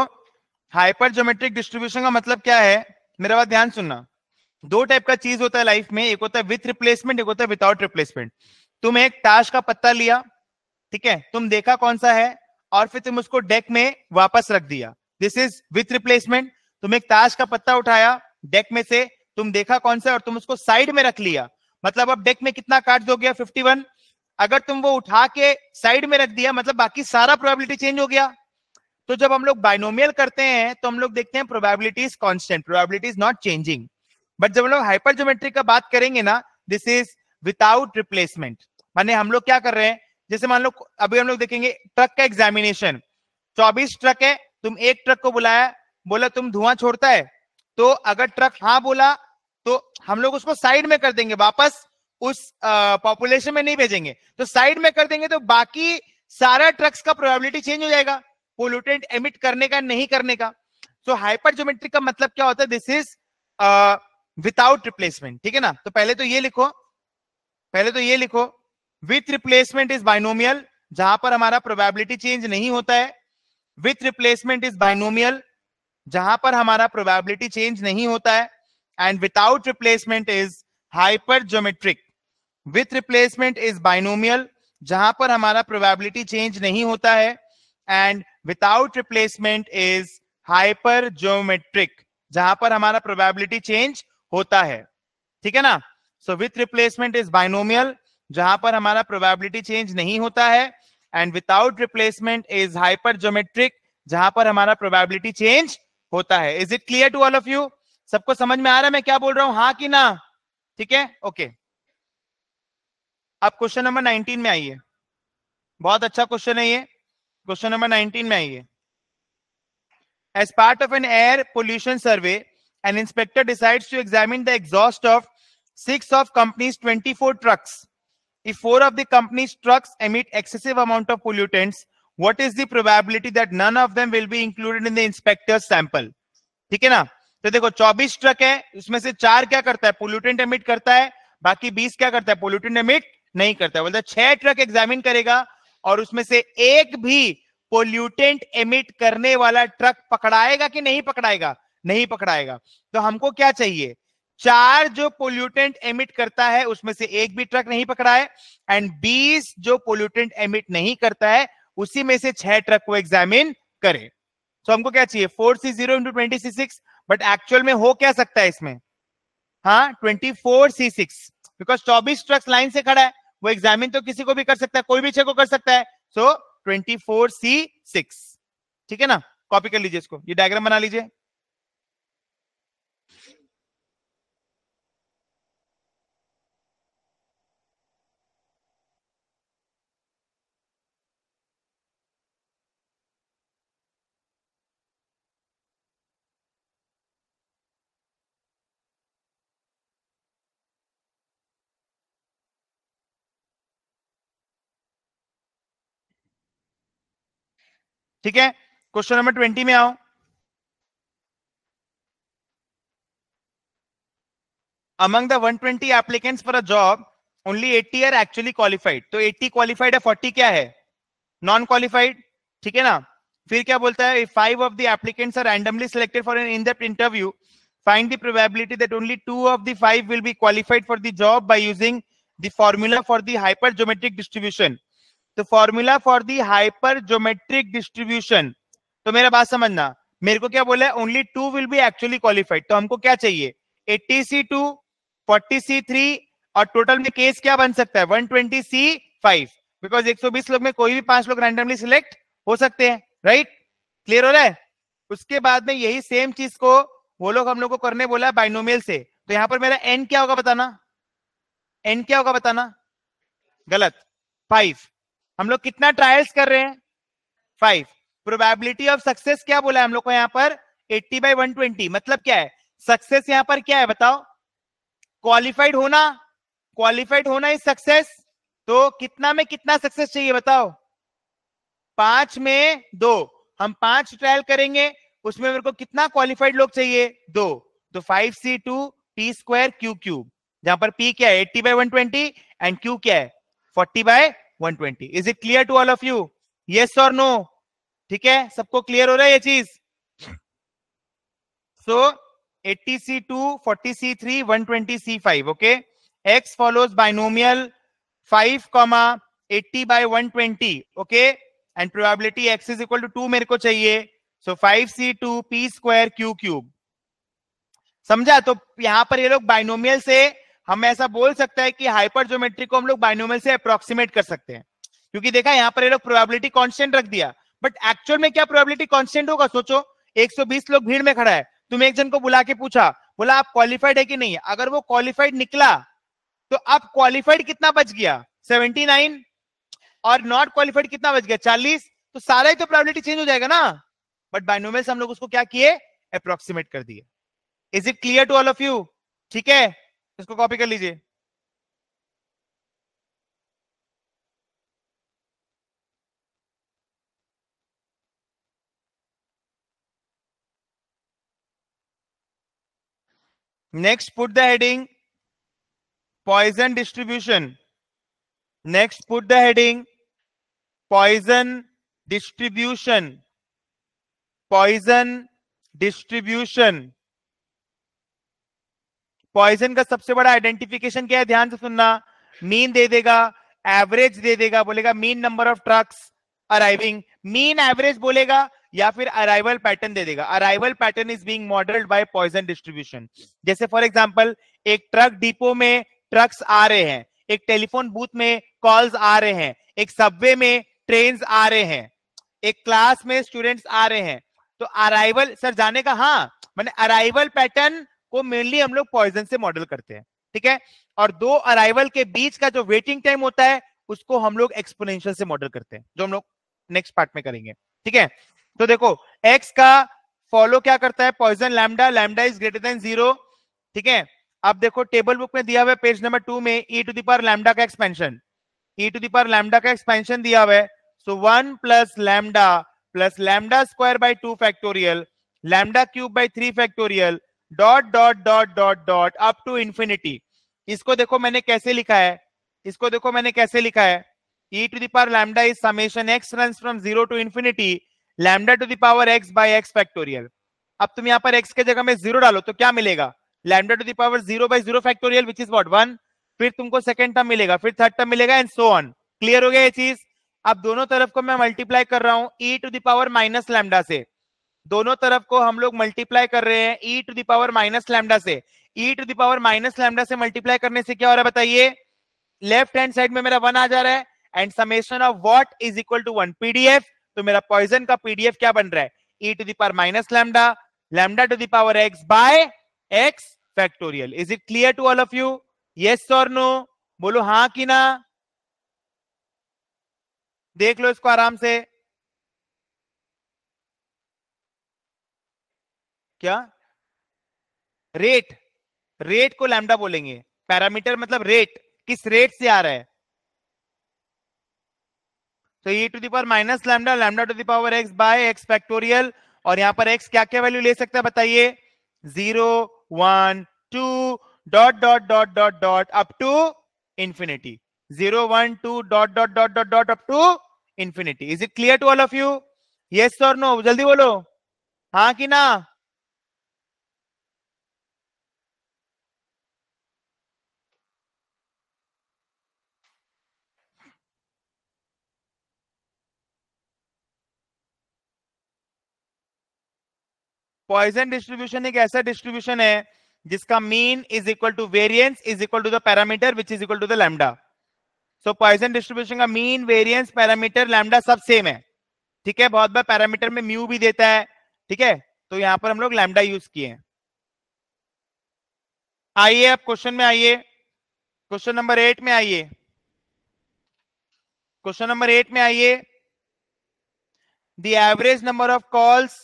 hyper geometric distribution का मतलब क्या है मेरा बात ध्यान सुनना दो टाइप का चीज होता है लाइफ में एक होता है विथ रिप्लेसमेंट एक होता है विदाउट रिप्लेसमेंट तुम एक ताश का पत्ता लिया ठीक है तुम देखा कौन सा है और फिर तुम उसको डेक में वापस रख दिया दिस इज विथ रिप्लेसमेंट तुम एक ताश का पत्ता उठाया डेक में से तुम देखा कौन सा और तुम उसको साइड में रख लिया मतलब अब डेक में कितना कार्ड हो गया फिफ्टी अगर तुम वो उठा के साइड में रख दिया मतलब बाकी सारा प्रोबेबिलिटी चेंज हो गया तो जब हम लोग बाइनोमियल करते हैं तो हम लोग देखते हैं probability is constant probability is not changing but जब हम लोग हाइपर ज्योमेट्री का बात करेंगे ना दिस इज विदाउट रिप्लेसमेंट माने हम लोग क्या कर रहे हैं जैसे मान लो अभी हम लोग देखेंगे ट्रक का एग्जामिनेशन चौबीस ट्रक है तुम एक ट्रक को बुलाया बोला तुम धुआं छोड़ता है तो अगर ट्रक हाँ बोला तो हम लोग उसको साइड में कर देंगे वापस उस पॉपुलेशन में नहीं भेजेंगे तो साइड में कर देंगे तो बाकी सारा ट्रक्स का प्रोबेबिलिटी चेंज हो जाएगा पोल्यूटेंट एमिट करने का नहीं करने का सो हाइपर ज्योमेट्रिक का मतलब क्या होता है दिस इज विदाउट रिप्लेसमेंट ठीक है ना तो पहले तो ये लिखो पहले तो ये लिखो विथ रिप्लेसमेंट इज बाइनोमियल जहां पर हमारा प्रोबेबिलिटी चेंज नहीं होता है विथ रिप्लेसमेंट इज बाइनोमियल जहां पर हमारा प्रोबेबिलिटी चेंज नहीं होता है and without replacement is hyper geometric with replacement is binomial जहां पर हमारा प्रोबेबिलिटी चेंज नहीं होता है and without replacement is hyper geometric जहां पर हमारा प्रोबेबिलिटी चेंज होता है ठीक है ना so with replacement is binomial जहां पर हमारा प्रोबेबिलिटी चेंज नहीं होता है and without replacement is hyper geometric जहां पर हमारा प्रोबेबिलिटी चेंज होता है is it clear to all of you सबको समझ में आ रहा है मैं क्या बोल रहा हूं हाँ कि ना ठीक है ओके अब क्वेश्चन नंबर 19 में आइए बहुत अच्छा क्वेश्चन है ये क्वेश्चन नंबर 19 में आइए as part of an air pollution survey an inspector decides to examine the exhaust of six of companies 24 trucks if four of the companies trucks emit excessive amount of pollutants what is the probability that none of them will be included in the inspector sample ठीक है ना तो देखो 24 truck है उसमें से चार क्या करता है पोल्यूटेंट एमिट करता है बाकी 20 क्या करता है पोल्यूटेंट एमिट नहीं करता है बोलता है छह ट्रक एग्जामिन करेगा और उसमें से एक भी पोल्यूटेंट एमिट करने वाला ट्रक पकड़ाएगा कि नहीं पकड़ाएगा नहीं पकड़ाएगा तो हमको क्या चाहिए चार जो पोल्यूटेंट एमिट करता है उसमें से एक भी ट्रक नहीं पकड़ा है एंड बीस जो पोल्यूटेंट एमिट नहीं करता है उसी में से छह ट्रक को एग्जामिन करें तो हमको क्या चाहिए four c zero into twenty c six but actual में हो क्या सकता है इसमें हाँ twenty four c six because चौबीस ट्रक लाइन से खड़ा है वो एग्जामिन तो किसी को भी कर सकता है कोई भी छे को कर सकता है सो ट्वेंटी फोर सी सिक्स ठीक है ना कॉपी कर लीजिए इसको ये डायग्राम बना लीजिए ठीक है क्वेश्चन नंबर ट्वेंटी में आओ among one twenty applicants for a job only eighty are actually qualified तो एट्टी क्वालिफाइड है फोर्टी क्या है नॉन क्वालिफाइड ठीक है ना फिर क्या बोलता है five of the applicants are randomly selected for an in that interview find the probability that only two of the five will be qualified for the job by using the formula for the geometric distribution तो formula for the hyper geometric distribution तो मेरा बात समझना मेरे को क्या बोला है only two will be actually qualified तो हमको क्या चाहिए eighty C two forty C three और टोटल में केस क्या बन सकता है one twenty C five because एक सौ बीस लोग में कोई भी पांच लोग रैंडमली सिलेक्ट हो सकते हैं राइट क्लियर हो रहा है उसके बाद में यही सेम चीज को वो लोग हम लोग को करने बोला बाइनोमियल से तो यहां पर मेरा एन क्या होगा बताना एन क्या होगा बताना गलत फाइव हम लोग कितना ट्रायल्स कर रहे हैं फाइव प्रोबेबिलिटी ऑफ सक्सेस क्या बोला है हम लोग को यहाँ पर 80 बाई ट्वेंटी मतलब क्या है सक्सेस यहाँ पर क्या है बताओ क्वालिफाइड होना क्वालिफाइड होना इज सक्सेस तो कितना में कितना सक्सेस चाहिए बताओ पांच में दो हम पांच ट्रायल करेंगे उसमें मेरे को कितना क्वालिफाइड लोग चाहिए दो तो five C two P square Q cube जहां पर पी क्या है eighty by one twenty and Q क्या है forty by 120 is it clear to all of you yes और नो ठीक है सबको क्लियर हो रहा है ये चीज so eighty C two forty C three one twenty C five okay X follows binomial five comma eighty by one twenty okay and probability x is equal to two मेरे को चाहिए so five C two P square Q cube समझा तो यहां पर ये लोग binomial से हम ऐसा बोल सकते हैं कि हाइपर ज्योमेट्री को हम लोग बाइनोमल से अप्रोक्सीमेट कर सकते हैं क्योंकि देखा यहाँ पर ये लोग प्रोबेबिलिटी कांस्टेंट रख दिया बट एक्चुअल में क्या प्रोबेबिलिटी कांस्टेंट होगा सोचो 120 लोग भीड़ में खड़ा है तुम एक जन को बुला के पूछा बोला आप क्वालिफाइड है कि नहीं अगर वो क्वालिफाइड निकला तो अब क्वालिफाइड कितना बच गया 79 और नॉट क्वालिफाइड कितना बच गया 40 तो सारा ही तो प्रोबेबिलिटी चेंज हो जाएगा ना बट बाइनोमियल हम लोग उसको क्या किए अप्रोक्सीमेट कर दिए is it clear to all of you ठीक है इसको कॉपी कर लीजिए next put the heading Poisson distribution next put the heading Poisson distribution Poisson distribution Poisson का सबसे बड़ा आइडेंटिफिकेशन क्या है ध्यान से सुनना मीन दे देगा एवरेज दे देगा बोलेगा mean number of trucks arriving mean average बोलेगा या फिर अराइवल पैटर्न दे देगा arrival pattern is being modelled by Poisson distribution जैसे फॉर एग्जांपल एक ट्रक डिपो में ट्रक्स आ रहे हैं एक टेलीफोन बूथ में कॉल्स आ रहे हैं एक सबवे में ट्रेन आ रहे हैं एक क्लास में स्टूडेंट्स आ रहे हैं तो अराइवल सर जाने का हाँ मैंने अराइवल पैटर्न को मेनली हम लोग पॉइजन से मॉडल करते हैं ठीक है और दो अराइवल के बीच का जो वेटिंग टाइम होता है उसको हम लोग एक्सपोनेंशियल से मॉडल करते हैं जो हम लोग नेक्स्ट पार्ट में करेंगे ठीक है तो देखो एक्स का फॉलो क्या करता है Poisson lambda lambda is greater than zero ठीक है अब देखो टेबल बुक में दिया हुआ है पेज नंबर टू में e to the power lambda का expansion e to the power lambda का एक्सपेंशन दिया हुआ है so one plus lambda plus lambda square by two factorial lambda cube by three factorial dot dot dot dot dot up to infinity इसको देखो मैंने कैसे लिखा है इसको देखो मैंने कैसे लिखा है e e to the power lambda is summation x runs from 0 to infinity lambda to the power X by x factorial अब तुम यहाँ पर एक्स के जगह में जीरो डालो तो क्या मिलेगा lambda to the power zero by zero factorial which is what one फिर तुमको सेकंड टर्म मिलेगा फिर थर्ड टर्म मिलेगा एंड सो ऑन क्लियर हो गया ये चीज अब दोनों तरफ को मैं मल्टीप्लाई कर रहा हूँ e to the power minus lambda से दोनों तरफ को हम लोग मल्टीप्लाई कर रहे हैं e to the power minus lambda से e to the power minus lambda से मल्टीप्लाई करने से क्या हो रहा है बताइए लेफ्ट हैंड साइड में मेरा वन आ जा रहा है and summation of what is equal to one PDF तो मेरा पॉइजन का पीडीएफ क्या बन रहा है e to the power minus lambda lambda to the power X by X factorial is it clear to all of you yes और no बोलो हाँ कि ना देख लो इसको आराम से क्या रेट रेट को लैमडा बोलेंगे पैरामीटर मतलब रेट किस रेट से आ रहा है तो e to the power minus lambda lambda to the power X by X factorial और यहां पर एक्स क्या क्या वैल्यू ले सकता है बताइए zero one two dot dot dot dot dot up to infinity zero one two dot dot dot dot dot up to infinity is it clear to all of you yes और no जल्दी बोलो हाँ कि ना Poisson distribution एक ऐसा distribution है जिसका mean is equal to variance is equal to the parameter which is equal to the lambda so Poisson distribution का मीन वेरियंस पैरामीटर लैमडा सब सेम है ठीक है बहुत बार पैरामीटर में म्यू भी देता है ठीक है तो यहां पर हम लोग लैमडा यूज किए आइए आप क्वेश्चन में आइए क्वेश्चन नंबर एट में आइए क्वेश्चन नंबर एट में आइए the average number of calls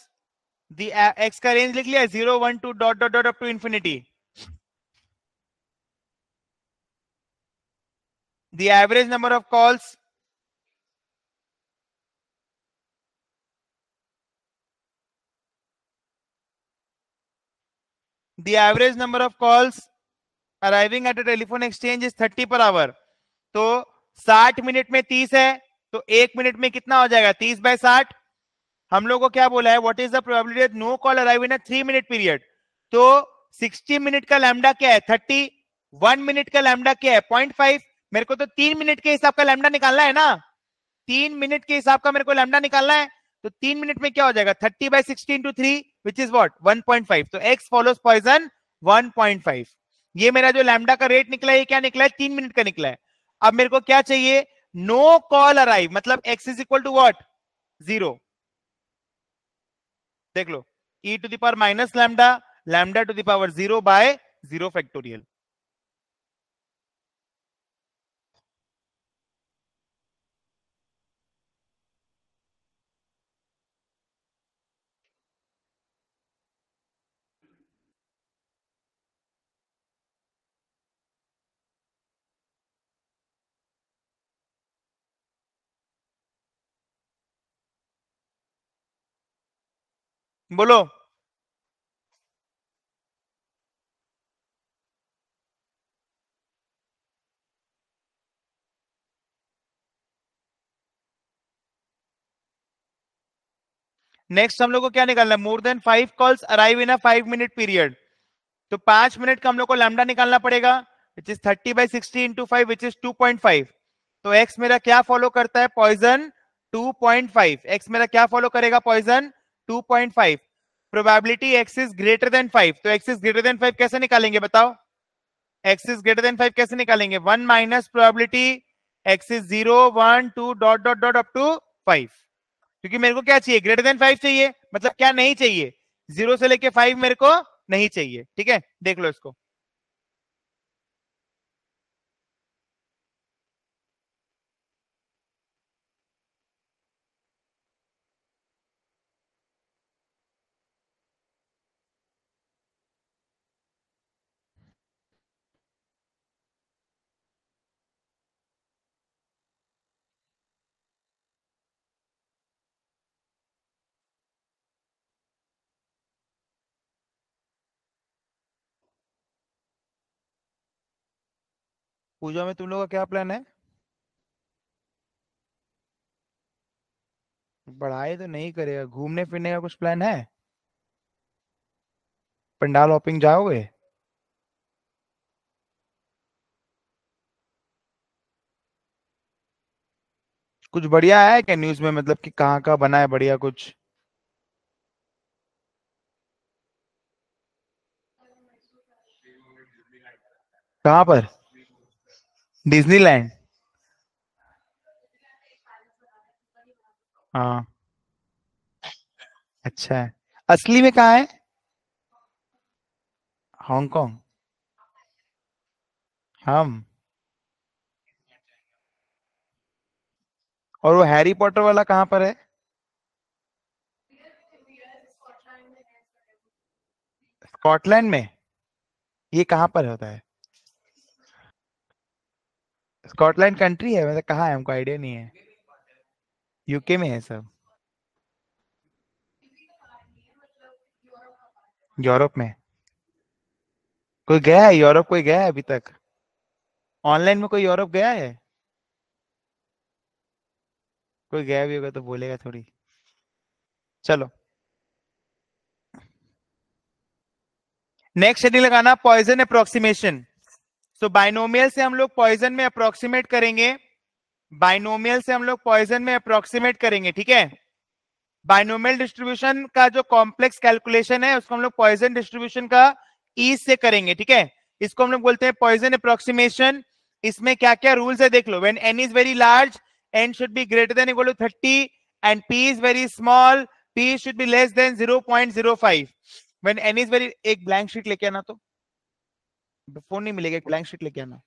the X का रेंज लिख लिया zero one two dot dot dot up to infinity the average number of calls the average number of calls arriving at a telephone exchange is 30 per hour तो 60 minute में 30 है तो एक minute में कितना हो जाएगा 30 बाय 60 हम लोग को क्या बोला है what is the probability no call arrive in three minute period तो सिक्सटी मिनट का लैमडा क्या है थर्टी वन मिनट का लैमडा क्या है पॉइंट फाइव मेरे को तो तीन मिनट के हिसाब का लैमडा निकालना है ना तीन मिनट के हिसाब का मेरे को लैमडा निकालना है तो तीन मिनट में क्या हो जाएगा thirty by sixteen two three which is what one point five तो X follows Poisson one point five ये मेरा जो लैमडा का रेट निकला है क्या निकला है तीन मिनट का निकला है अब मेरे को क्या चाहिए नो कॉल अराइव मतलब X is equal to what zero देख लो e to the power minus lambda lambda to the power zero by zero factorial बोलो नेक्स्ट हम लोग को क्या निकालना है more than five calls arrive in a five minute period तो पांच मिनट का हम लोग को लैमडा निकालना पड़ेगा which is thirty by sixty into five which is two point five तो एक्स मेरा क्या फॉलो करता है Poisson two point five X मेरा क्या फॉलो करेगा Poisson 2.5 probability x is greater than five तो X is greater than five कैसे निकालेंगे बताओ x is greater than five कैसे निकालेंगे one minus probability x is zero one two dot dot dot up to five क्योंकि मेरे को क्या चाहिए ग्रेटर देन फाइव चाहिए मतलब क्या नहीं चाहिए जीरो से लेके फाइव मेरे को नहीं चाहिए ठीक है देख लो इसको पूजा में तुम लोगों का क्या प्लान है पढ़ाई तो नहीं करेगा घूमने फिरने का कुछ प्लान है पंडाल हॉपिंग जाओगे कुछ बढ़िया है क्या न्यूज में मतलब कि कहाँ का बना है बढ़िया कुछ कहाँ पर डिज्नीलैंड हाँ अच्छा है असली में कहा है हांगकांग हम और वो हैरी पॉटर वाला कहाँ पर है स्कॉटलैंड में ये कहां पर होता है स्कॉटलैंड कंट्री है मतलब कहाँ है हमको आइडिया नहीं है यूके में है सब यूरोप में कोई गया है यूरोप कोई गया है अभी तक ऑनलाइन में कोई यूरोप गया है कोई गया भी होगा तो बोलेगा थोड़ी चलो नेक्स्ट शेडिंग लगाना पॉइजन अप्रोक्सीमेशन सो बाइनोमियल से हम लोग पॉइजन में अप्रोक्सीमेट करेंगे बाइनोमियल से हम लोग पॉइजन में अप्रोक्सीमेट करेंगे ठीक है बाइनोमियल डिस्ट्रीब्यूशन का जो कॉम्प्लेक्स कैलकुलेशन है उसको हम लोग पॉइजन डिस्ट्रीब्यूशन का ईज से करेंगे ठीक है इसको हम लोग बोलते हैं पॉइजन अप्रोक्सीमेशन इसमें क्या क्या रूल्स है देख लो when N is very large N should be greater than equal to thirty and P is very small P should be less than zero point zero five when N is very एक blank sheet लेके आना तो phone नहीं मिलेगा blank sheet लेके आना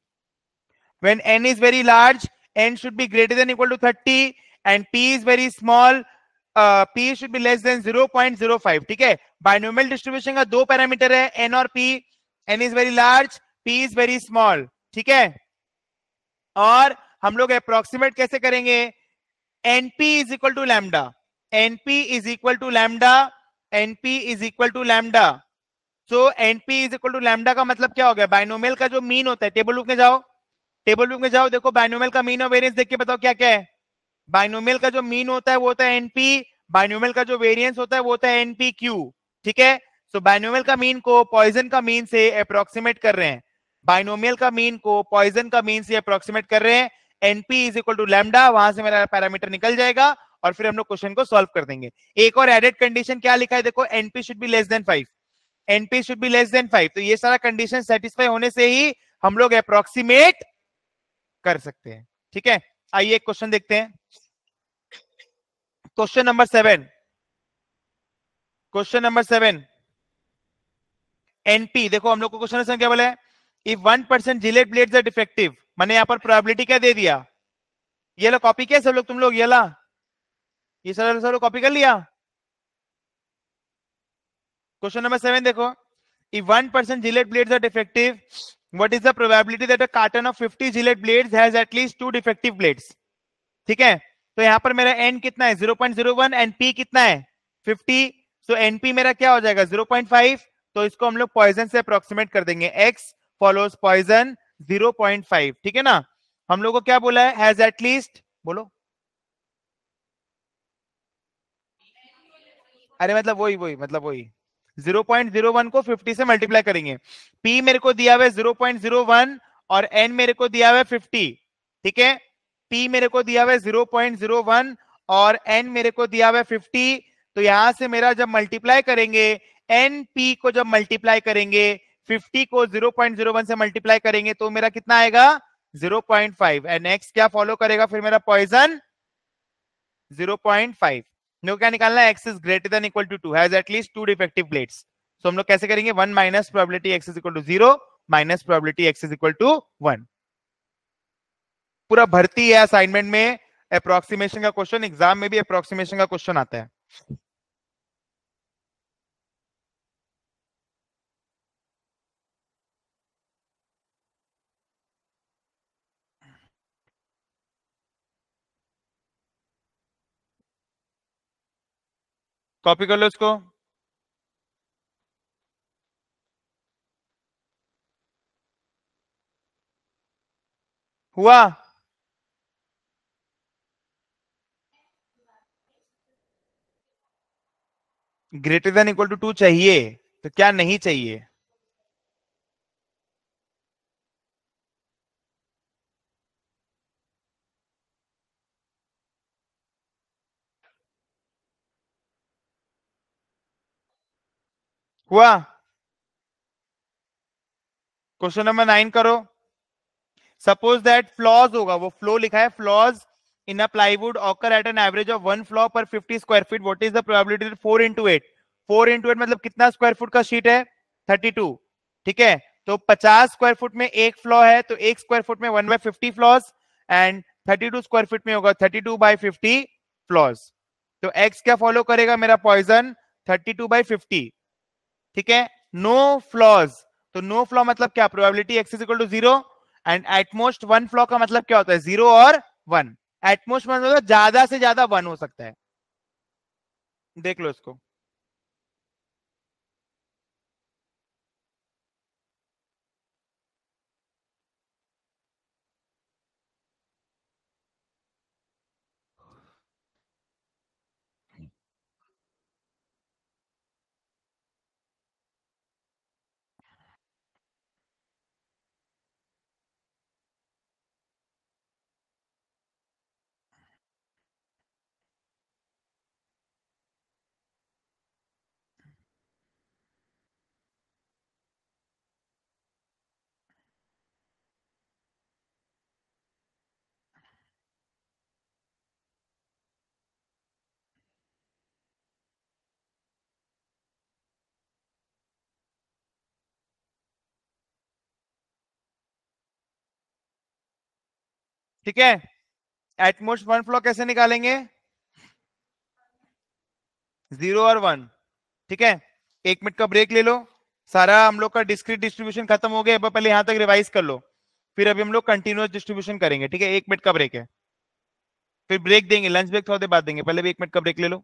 when N is very large N should be greater than equal to thirty and P is very small P should be less than zero point zero five ठीक है बायनोमल distribution का दो parameter है N और P N is very large P is very small ठीक है और हम लोग अप्रोक्सीमेट कैसे करेंगे NP is equal to lambda NP is equal to lambda NP is equal to lambda so NP is equal to lambda का मतलब क्या हो गया बाइनोमियल का जो मीन होता है टेबल बुक में जाओ टेबल बुक में जाओ देखो बाइनोमियल का मीन और वेरियंस देख के बताओ क्या क्या है बाइनोमियल का जो मीन होता है वो होता है एनपी बाइनोमियल का जो वेरियंस होता है वो होता है एनपी क्यू ठीक है सो बाइनोमियल का मीन को पॉइजन का मीन से अप्रोक्सीमेट कर रहे हैं बाइनोमियल का मीन को पॉइजन का मीन से अप्रोक्सीमेट कर रहे हैं NP is equal to lambda वहां से मेरा पैरामीटर निकल जाएगा और फिर हम लोग क्वेश्चन को सॉल्व कर देंगे एक और एडेड कंडीशन क्या लिखा है देखो NP should be less than five NP should be less than five तो ये सारा कंडीशन सेटिस्फाई होने से ही हम लोग अप्रोक्सीमेट कर सकते हैं ठीक है आइए एक क्वेश्चन देखते हैं question number seven question number seven NP देखो हम लोग को क्वेश्चन क्या बोला है if one percent Gillette blade are defective मैंने यहां पर प्रोबेबिलिटी क्या दे दिया ये लो कॉपी किया सब लोग तुम लोग ये ला ये सारा सर कॉपी कर लिया क्वेश्चन नंबर सेवन देखो if one percent Gillette blade are defective what is the probability that a carton of fifty Gillette blade has at least two defective blades ठीक है तो यहां पर मेरा एन कितना है zero point zero one N P कितना है फिफ्टी सो एन पी मेरा क्या हो जाएगा जीरो पॉइंट फाइव तो इसको हम लोग पॉइजन से अप्रोक्सीमेट कर देंगे X follows Poisson zero point five ठीक है ना हम लोग को क्या बोला हैज एटलीस्ट बोलो अरे मतलब वही वही मतलब वही 0.01 को 50 से मल्टीप्लाई करेंगे P मेरे को दिया हुआ है 0.01 और N मेरे को दिया हुआ है 50 ठीक है P मेरे को दिया हुआ है 0.01 और N मेरे को दिया हुआ है 50 तो यहां से मेरा जब मल्टीप्लाई करेंगे एन पी को जब मल्टीप्लाई करेंगे 50 को 0.01 से मल्टीप्लाई करेंगे तो मेरा कितना आएगा 0.5 एंड एक्स क्या फॉलो करेगा फिर मेरा पॉइजन 0.5 मेरे क्या निकालना है x is greater than equal to two has at least two defective plates so हम लोग कैसे करेंगे one minus probability x is equal to zero minus probability x is equal to one पूरा भर्ती है असाइनमेंट में अप्रोक्सीमेशन का क्वेश्चन एग्जाम में भी अप्रोक्सीमेशन का क्वेश्चन आता है कॉपी कर लो इसको हुआ greater than equal to two चाहिए तो क्या नहीं चाहिए हुआ क्वेश्चन नंबर नाइन करो सपोज दैट फ्लॉज होगा वो फ्लो लिखा है flaws in a plywood occur at an average of one flaw per 50 square feet what is the probability four into eight four into eight मतलब कितना square foot का sheet है 32 ठीक है तो 50 स्क्वायर फुट में एक फ्लॉ है तो एक स्क्वायर फुट में one by fifty flaws and two square feet में होगा thirty two by fifty flaws तो एक्स क्या फॉलो करेगा मेरा Poisson thirty two by fifty ठीक है नो फ्लॉज तो नो फ्लॉ मतलब क्या probability x is equal to zero and at most one flaw का मतलब क्या होता है जीरो और वन एटमोस्ट मतलब ज्यादा से ज्यादा वन हो सकता है देख लो इसको ठीक है एटमोस्ट वन फ्लो कैसे निकालेंगे जीरो और वन ठीक है एक मिनट का ब्रेक ले लो सारा हम लोग का डिस्क्रीट डिस्ट्रीब्यूशन खत्म हो गया पहले यहां तक रिवाइज कर लो फिर अभी हम लोग कंटिन्यूस डिस्ट्रीब्यूशन करेंगे ठीक है एक मिनट का ब्रेक है फिर ब्रेक देंगे लंच ब्रेक थोड़ा देर बाद देंगे पहले भी एक मिनट का ब्रेक ले लो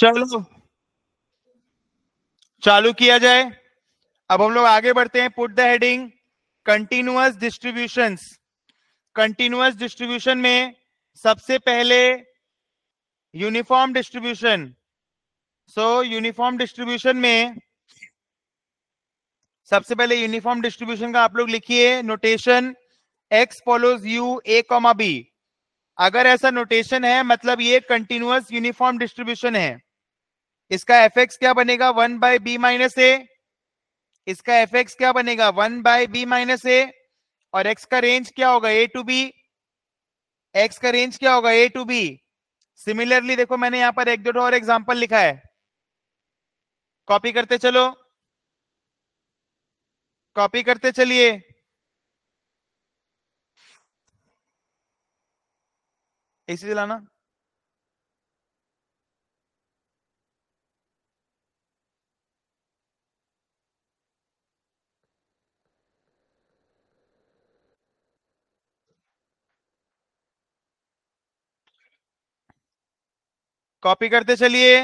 चलो चालू किया जाए अब हम लोग आगे बढ़ते हैं put the heading continuous distribution continuous distribution में सबसे पहले uniform distribution so uniform distribution में सबसे पहले यूनिफॉर्म डिस्ट्रीब्यूशन का आप लोग लिखिए notation x follows u a comma b अगर ऐसा नोटेशन है मतलब ये कंटिन्यूस यूनिफॉर्म डिस्ट्रीब्यूशन है इसका एफ एक्स क्या बनेगा one by b minus a इसका एफ एक्स क्या बनेगा one by b minus a और एक्स का रेंज क्या होगा ए टू बी एक्स का रेंज क्या होगा ए टू बी सिमिलरली देखो मैंने यहां पर एक दो और एग्जाम्पल लिखा है कॉपी करते चलो कॉपी करते चलिए इसी चलाना कॉपी करते चलिए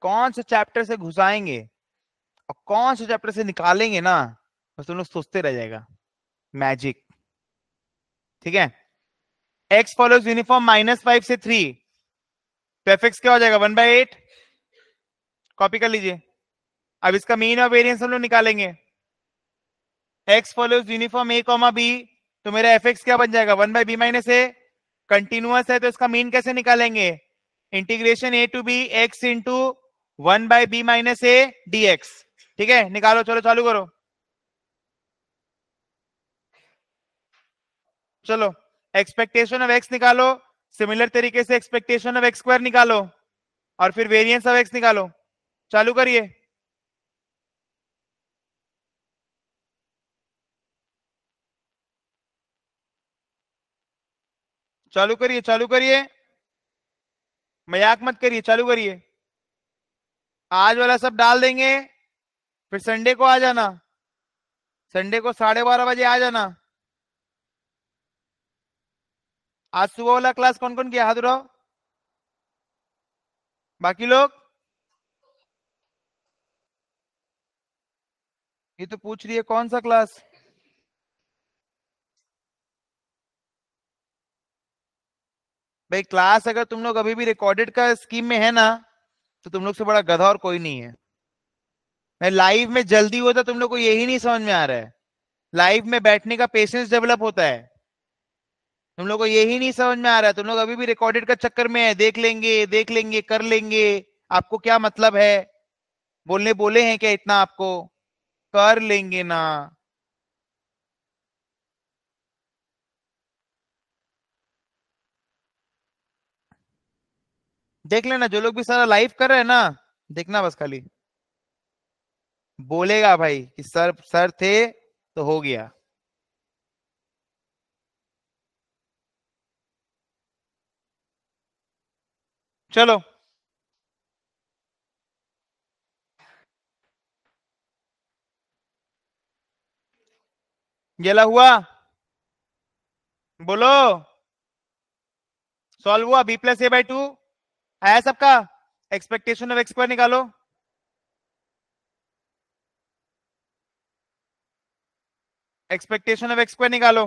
कौन से चैप्टर से घुसाएंगे और कौन से चैप्टर से निकालेंगे ना बस तुम लोग सोचते रह जाएगा मैजिक ठीक है x follows uniform minus five से थ्री तो एफ एक्स क्या हो जाएगा वन बाई एट कॉपी कर लीजिए अब इसका मीन और वेरियंस हम लोग निकालेंगे x follows uniform a comma b तो मेरा एफ एक्स क्या बन जाएगा one by b minus a continuous है तो इसका मीन कैसे निकालेंगे integration a to b x into one by b minus a d x ठीक है निकालो चलो चालू करो चलो एक्सपेक्टेशन ऑफ एक्स निकालो सिमिलर तरीके से एक्सपेक्टेशन ऑफ एक्स स्क्वायर निकालो और फिर वेरियंस ऑफ एक्स निकालो चालू करिए चालू करिए चालू करिए मजाक मत करिए चालू करिए आज वाला सब डाल देंगे फिर संडे को आ जाना संडे को साढ़े बारह बजे आ जाना आज सुबह वाला क्लास कौन कौन किया हाथ उठाओ बाकी लोग ये तो पूछ रही है कौन सा क्लास भाई क्लास अगर तुम लोग अभी भी रिकॉर्डेड का स्कीम में है ना तो तुम लोग से बड़ा गधा और कोई नहीं है मैं लाइव में जल्दी होता तुम लोग को यही नहीं समझ में आ रहा है लाइव में बैठने का पेशेंस डेवलप होता है तुम लोग को यही नहीं समझ में आ रहा है तुम लोग अभी भी रिकॉर्डेड का चक्कर में है देख लेंगे देख लेंगे कर लेंगे आपको क्या मतलब है बोलने बोले हैं क्या इतना आपको कर लेंगे ना देख लेना जो लोग भी सारा लाइव कर रहे हैं ना देखना बस खाली बोलेगा भाई कि सर सर थे तो हो गया चलो गेला हुआ बोलो सॉल्व हुआ b plus a by two आया सबका एक्सपेक्टेशन ऑफ एक्सक्वायर निकालो एक्सपेक्टेशन ऑफ एक्सक्वायर निकालो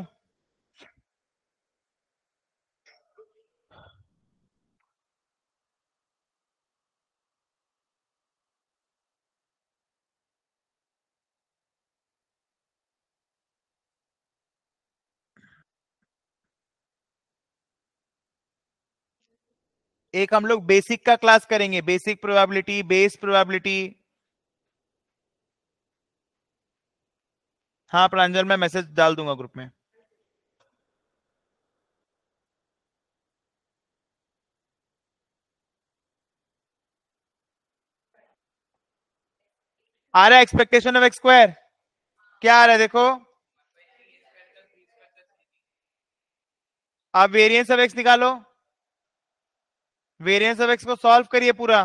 एक हम लोग बेसिक का क्लास करेंगे बेसिक प्रोबेबिलिटी बेस प्रोबेबिलिटी हाँ प्रांजल मैं मैसेज डाल दूंगा ग्रुप में आ रहा है एक्सपेक्टेशन ऑफ एक्स स्क्वायर क्या आ रहा है देखो आप वेरिएंस ऑफ एक्स निकालो वेरियंस ऑफ एक्स को सॉल्व करिए पूरा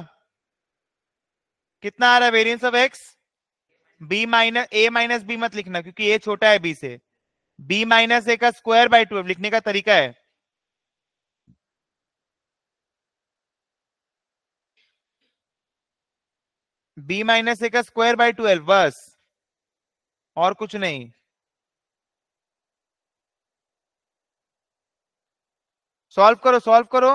कितना आ रहा है variance of x b minus a minus b मत लिखना क्योंकि ए छोटा है बी से बी माइनस ए का स्क्वायर बाय ट्वेल्व लिखने का तरीका है बी माइनस ए का स्क्वायर बाय ट्वेल्व बस और कुछ नहीं सॉल्व करो सॉल्व करो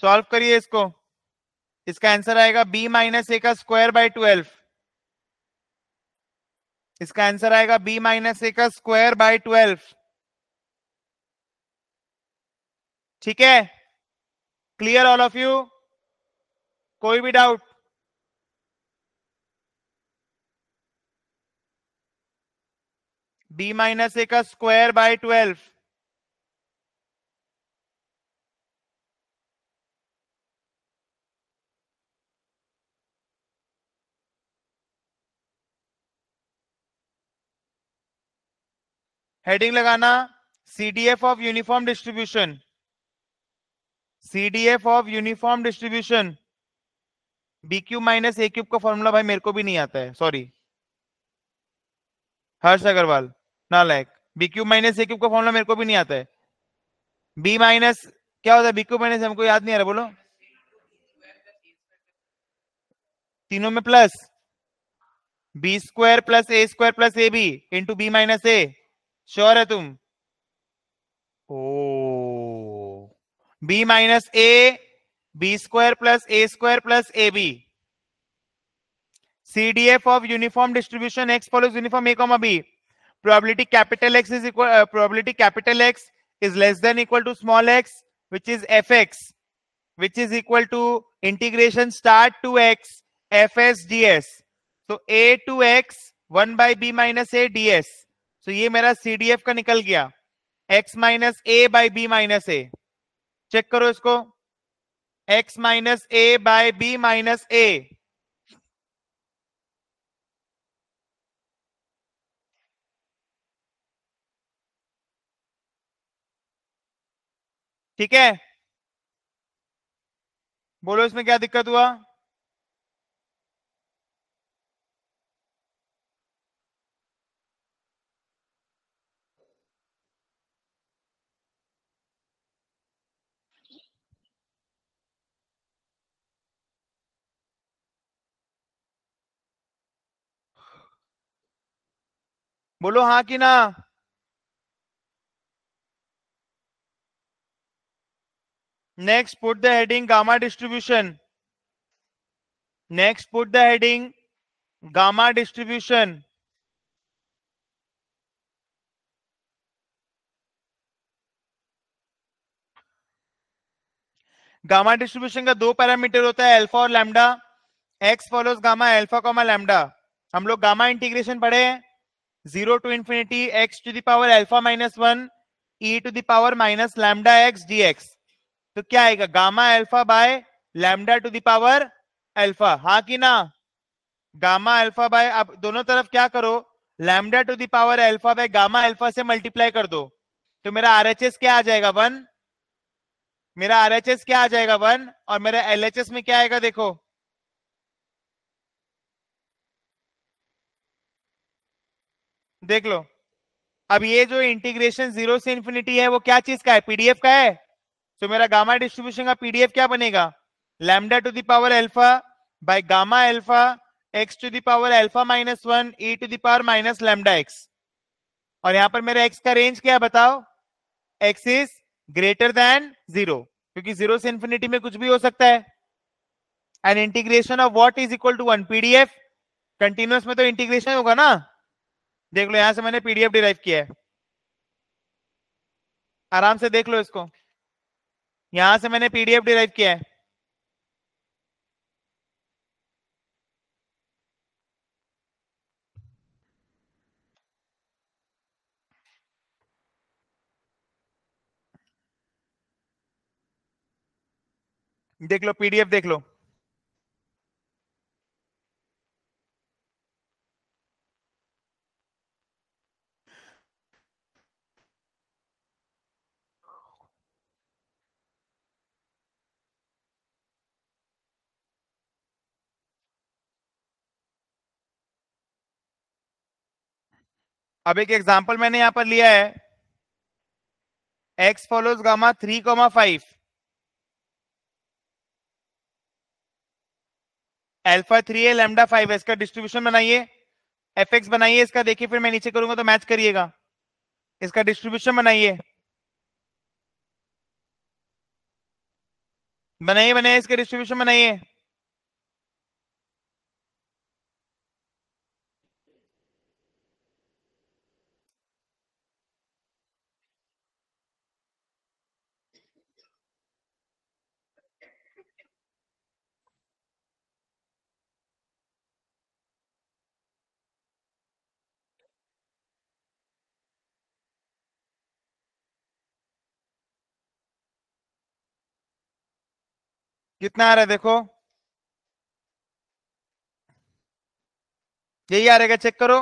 सॉल्व करिए इसको इसका आंसर आएगा b माइनस ए का स्क्वायर बाय ट्वेल्व इसका आंसर आएगा b माइनस ए का स्क्वायर बाय ट्वेल्व ठीक है क्लियर ऑल ऑफ यू कोई भी डाउट b माइनस ए का स्क्वायर बाय ट्वेल्व हेडिंग लगाना CDF of uniform distribution CDF of uniform distribution b cube minus a cube का formula भाई मेरे को भी नहीं आता है sorry Harsh Agrawal like b cube minus a cube का फॉर्मूला मेरे को भी नहीं आता है बी माइनस क्या होता है बी क्यूब माइनस हमको याद नहीं आ रहा बोलो तीनों में plus b square plus a square plus a b into b minus a sure है तुम ओ b minus a b square plus a square plus a b C D F of uniform distribution x follows uniform a comma अभी probability capital x is equal probability capital x is less than equal to small x which is f x which is equal to integration start to x f s d s तो a to x one by b minus a d s so तो ये मेरा CDF का निकल गया x minus a by b minus a check करो इसको x minus a by b minus a ठीक है बोलो इसमें क्या दिक्कत हुआ बोलो हाँ कि ना next put the heading gamma distribution next put the heading gamma distribution gamma distribution का दो पैरामीटर होता है एल्फा और lambda x follows gamma alpha comma lambda हम लोग गामा इंटीग्रेशन पढ़े हैं zero to infinity x to the power alpha minus one e to the power minus lambda x d x तो क्या आएगा gamma alpha by lambda to the power alpha हा कि ना गामा एल्फा बाय आप दोनों तरफ क्या करो lambda to the power alpha by gamma alpha से मल्टीप्लाई कर दो तो मेरा आर क्या आ जाएगा वन मेरा आर क्या आ जाएगा वन और मेरा एल में क्या आएगा देखो देख लो अब ये जो इंटीग्रेशन जीरो से इंफिनिटी है वो क्या चीज का है पीडीएफ का है तो so, मेरा गामा डिस्ट्रीब्यूशन का पीडीएफ क्या बनेगा lambda to the power alpha by gamma alpha x to the power alpha minus one e to the power minus lambda x और यहां पर मेरा एक्स का रेंज क्या है बताओ x is greater than zero क्योंकि जीरो से इंफिनिटी में कुछ भी हो सकता है and integration of what is equal to one PDF continuous में तो इंटीग्रेशन होगा ना देख लो यहां से मैंने पीडीएफ डिराइव किया है आराम से देख लो इसको यहां से मैंने पीडीएफ डिराइव किया है देख लो पीडीएफ देख लो अब एक एग्जाम्पल मैंने यहां पर लिया है x follows gamma three comma five alpha three है लेमडा फाइव है इसका डिस्ट्रीब्यूशन बनाइए एफ एक्स बनाइए इसका देखिए फिर मैं नीचे करूंगा तो मैच करिएगा इसका डिस्ट्रीब्यूशन बनाइए बनाइए बनाइए इसका डिस्ट्रीब्यूशन बनाइए कितना आ रहा है देखो यही आ रहेगा चेक करो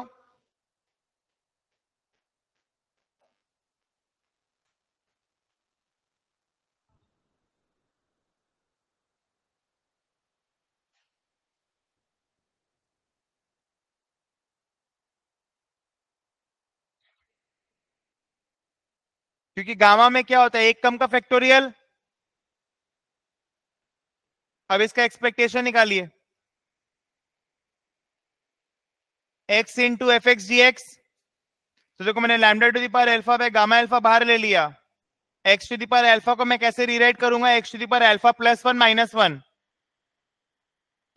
क्योंकि गामा में क्या होता है एक कम का फैक्टोरियल अब इसका एक्सपेक्टेशन निकालिए x into f x d x तो देखो मैंने लैमडा टू दिपार एल्फा पे गामा एल्फा बाहर ले लिया एक्स टू दिपार एल्फा को मैं कैसे रीराइट करूंगा x to the power alpha plus one minus one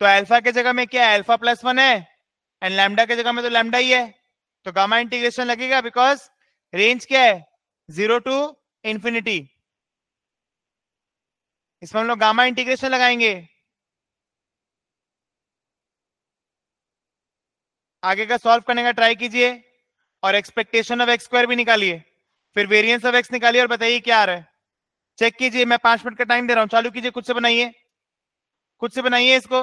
तो एल्फा के जगह में क्या एल्फा प्लस वन है एंड लैमडा के जगह में तो लैमडा ही है तो गामा इंटीग्रेशन लगेगा बिकॉज रेंज क्या है जीरो टू इंफिनिटी इसमें हम लोग गामा इंटीग्रेशन लगाएंगे आगे का सॉल्व करने का ट्राई कीजिए और एक्सपेक्टेशन ऑफ एक्स स्क्वायर भी निकालिए फिर वेरियंस ऑफ एक्स निकालिए और बताइए क्या आ रहा है चेक कीजिए मैं पांच मिनट का टाइम दे रहा हूं चालू कीजिए खुद से बनाइए खुद से बनाइए इसको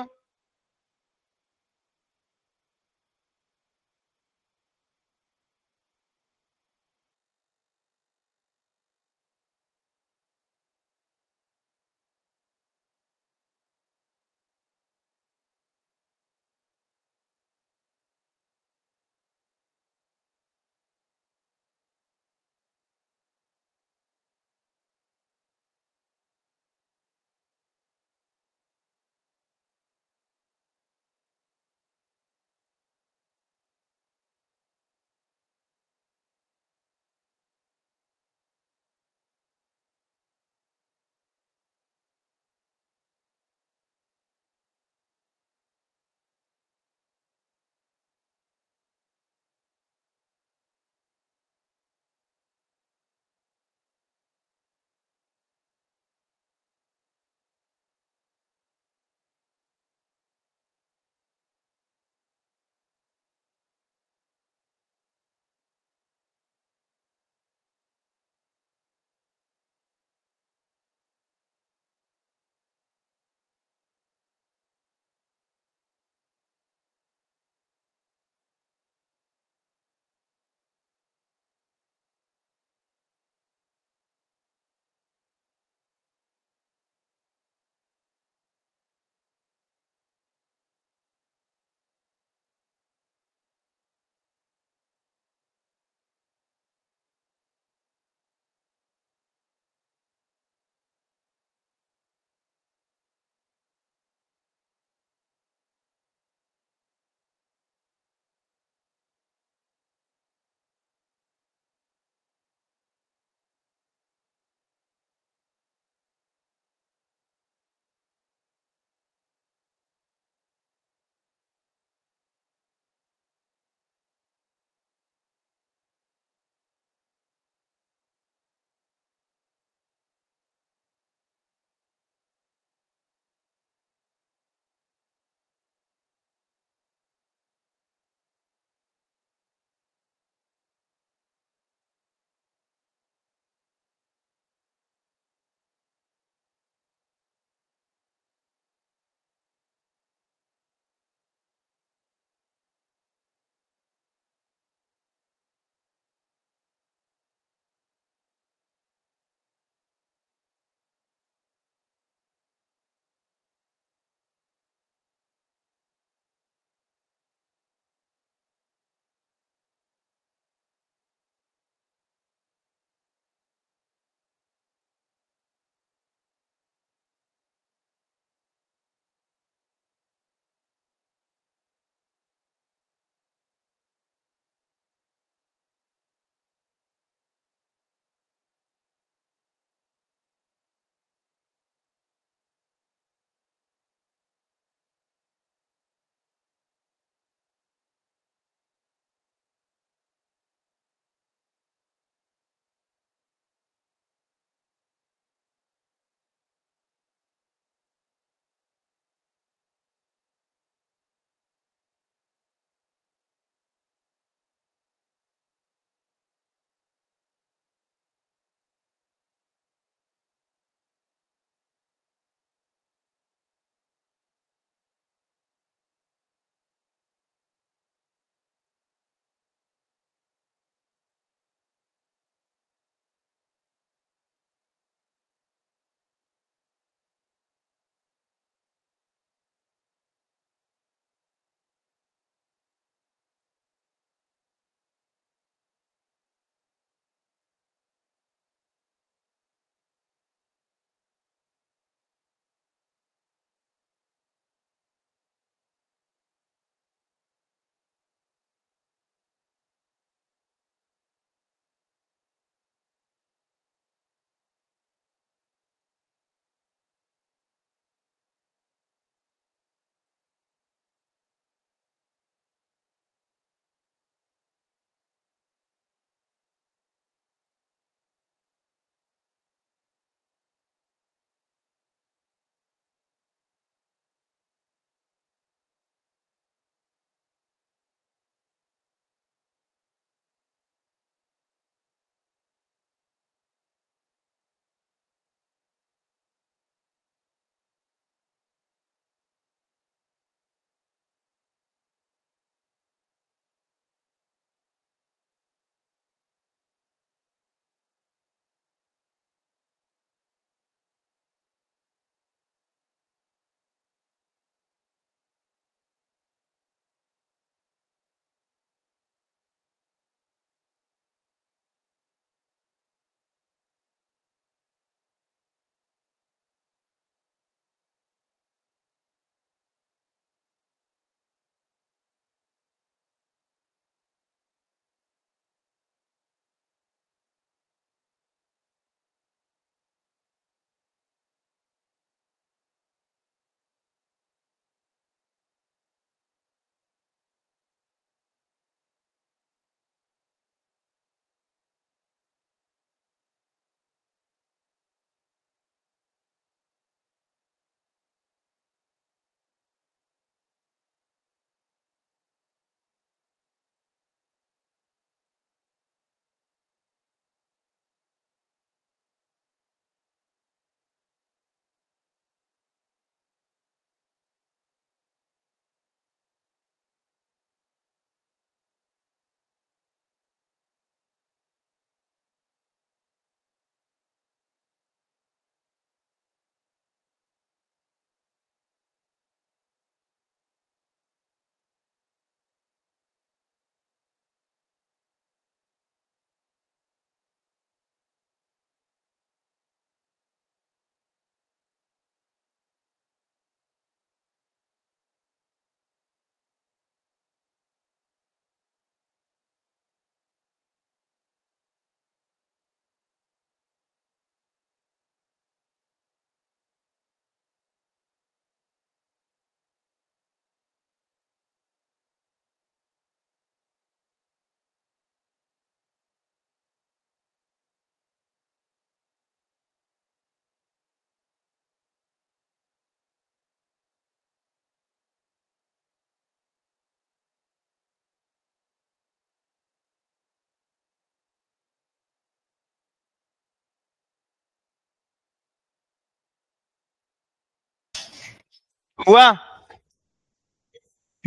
हुआ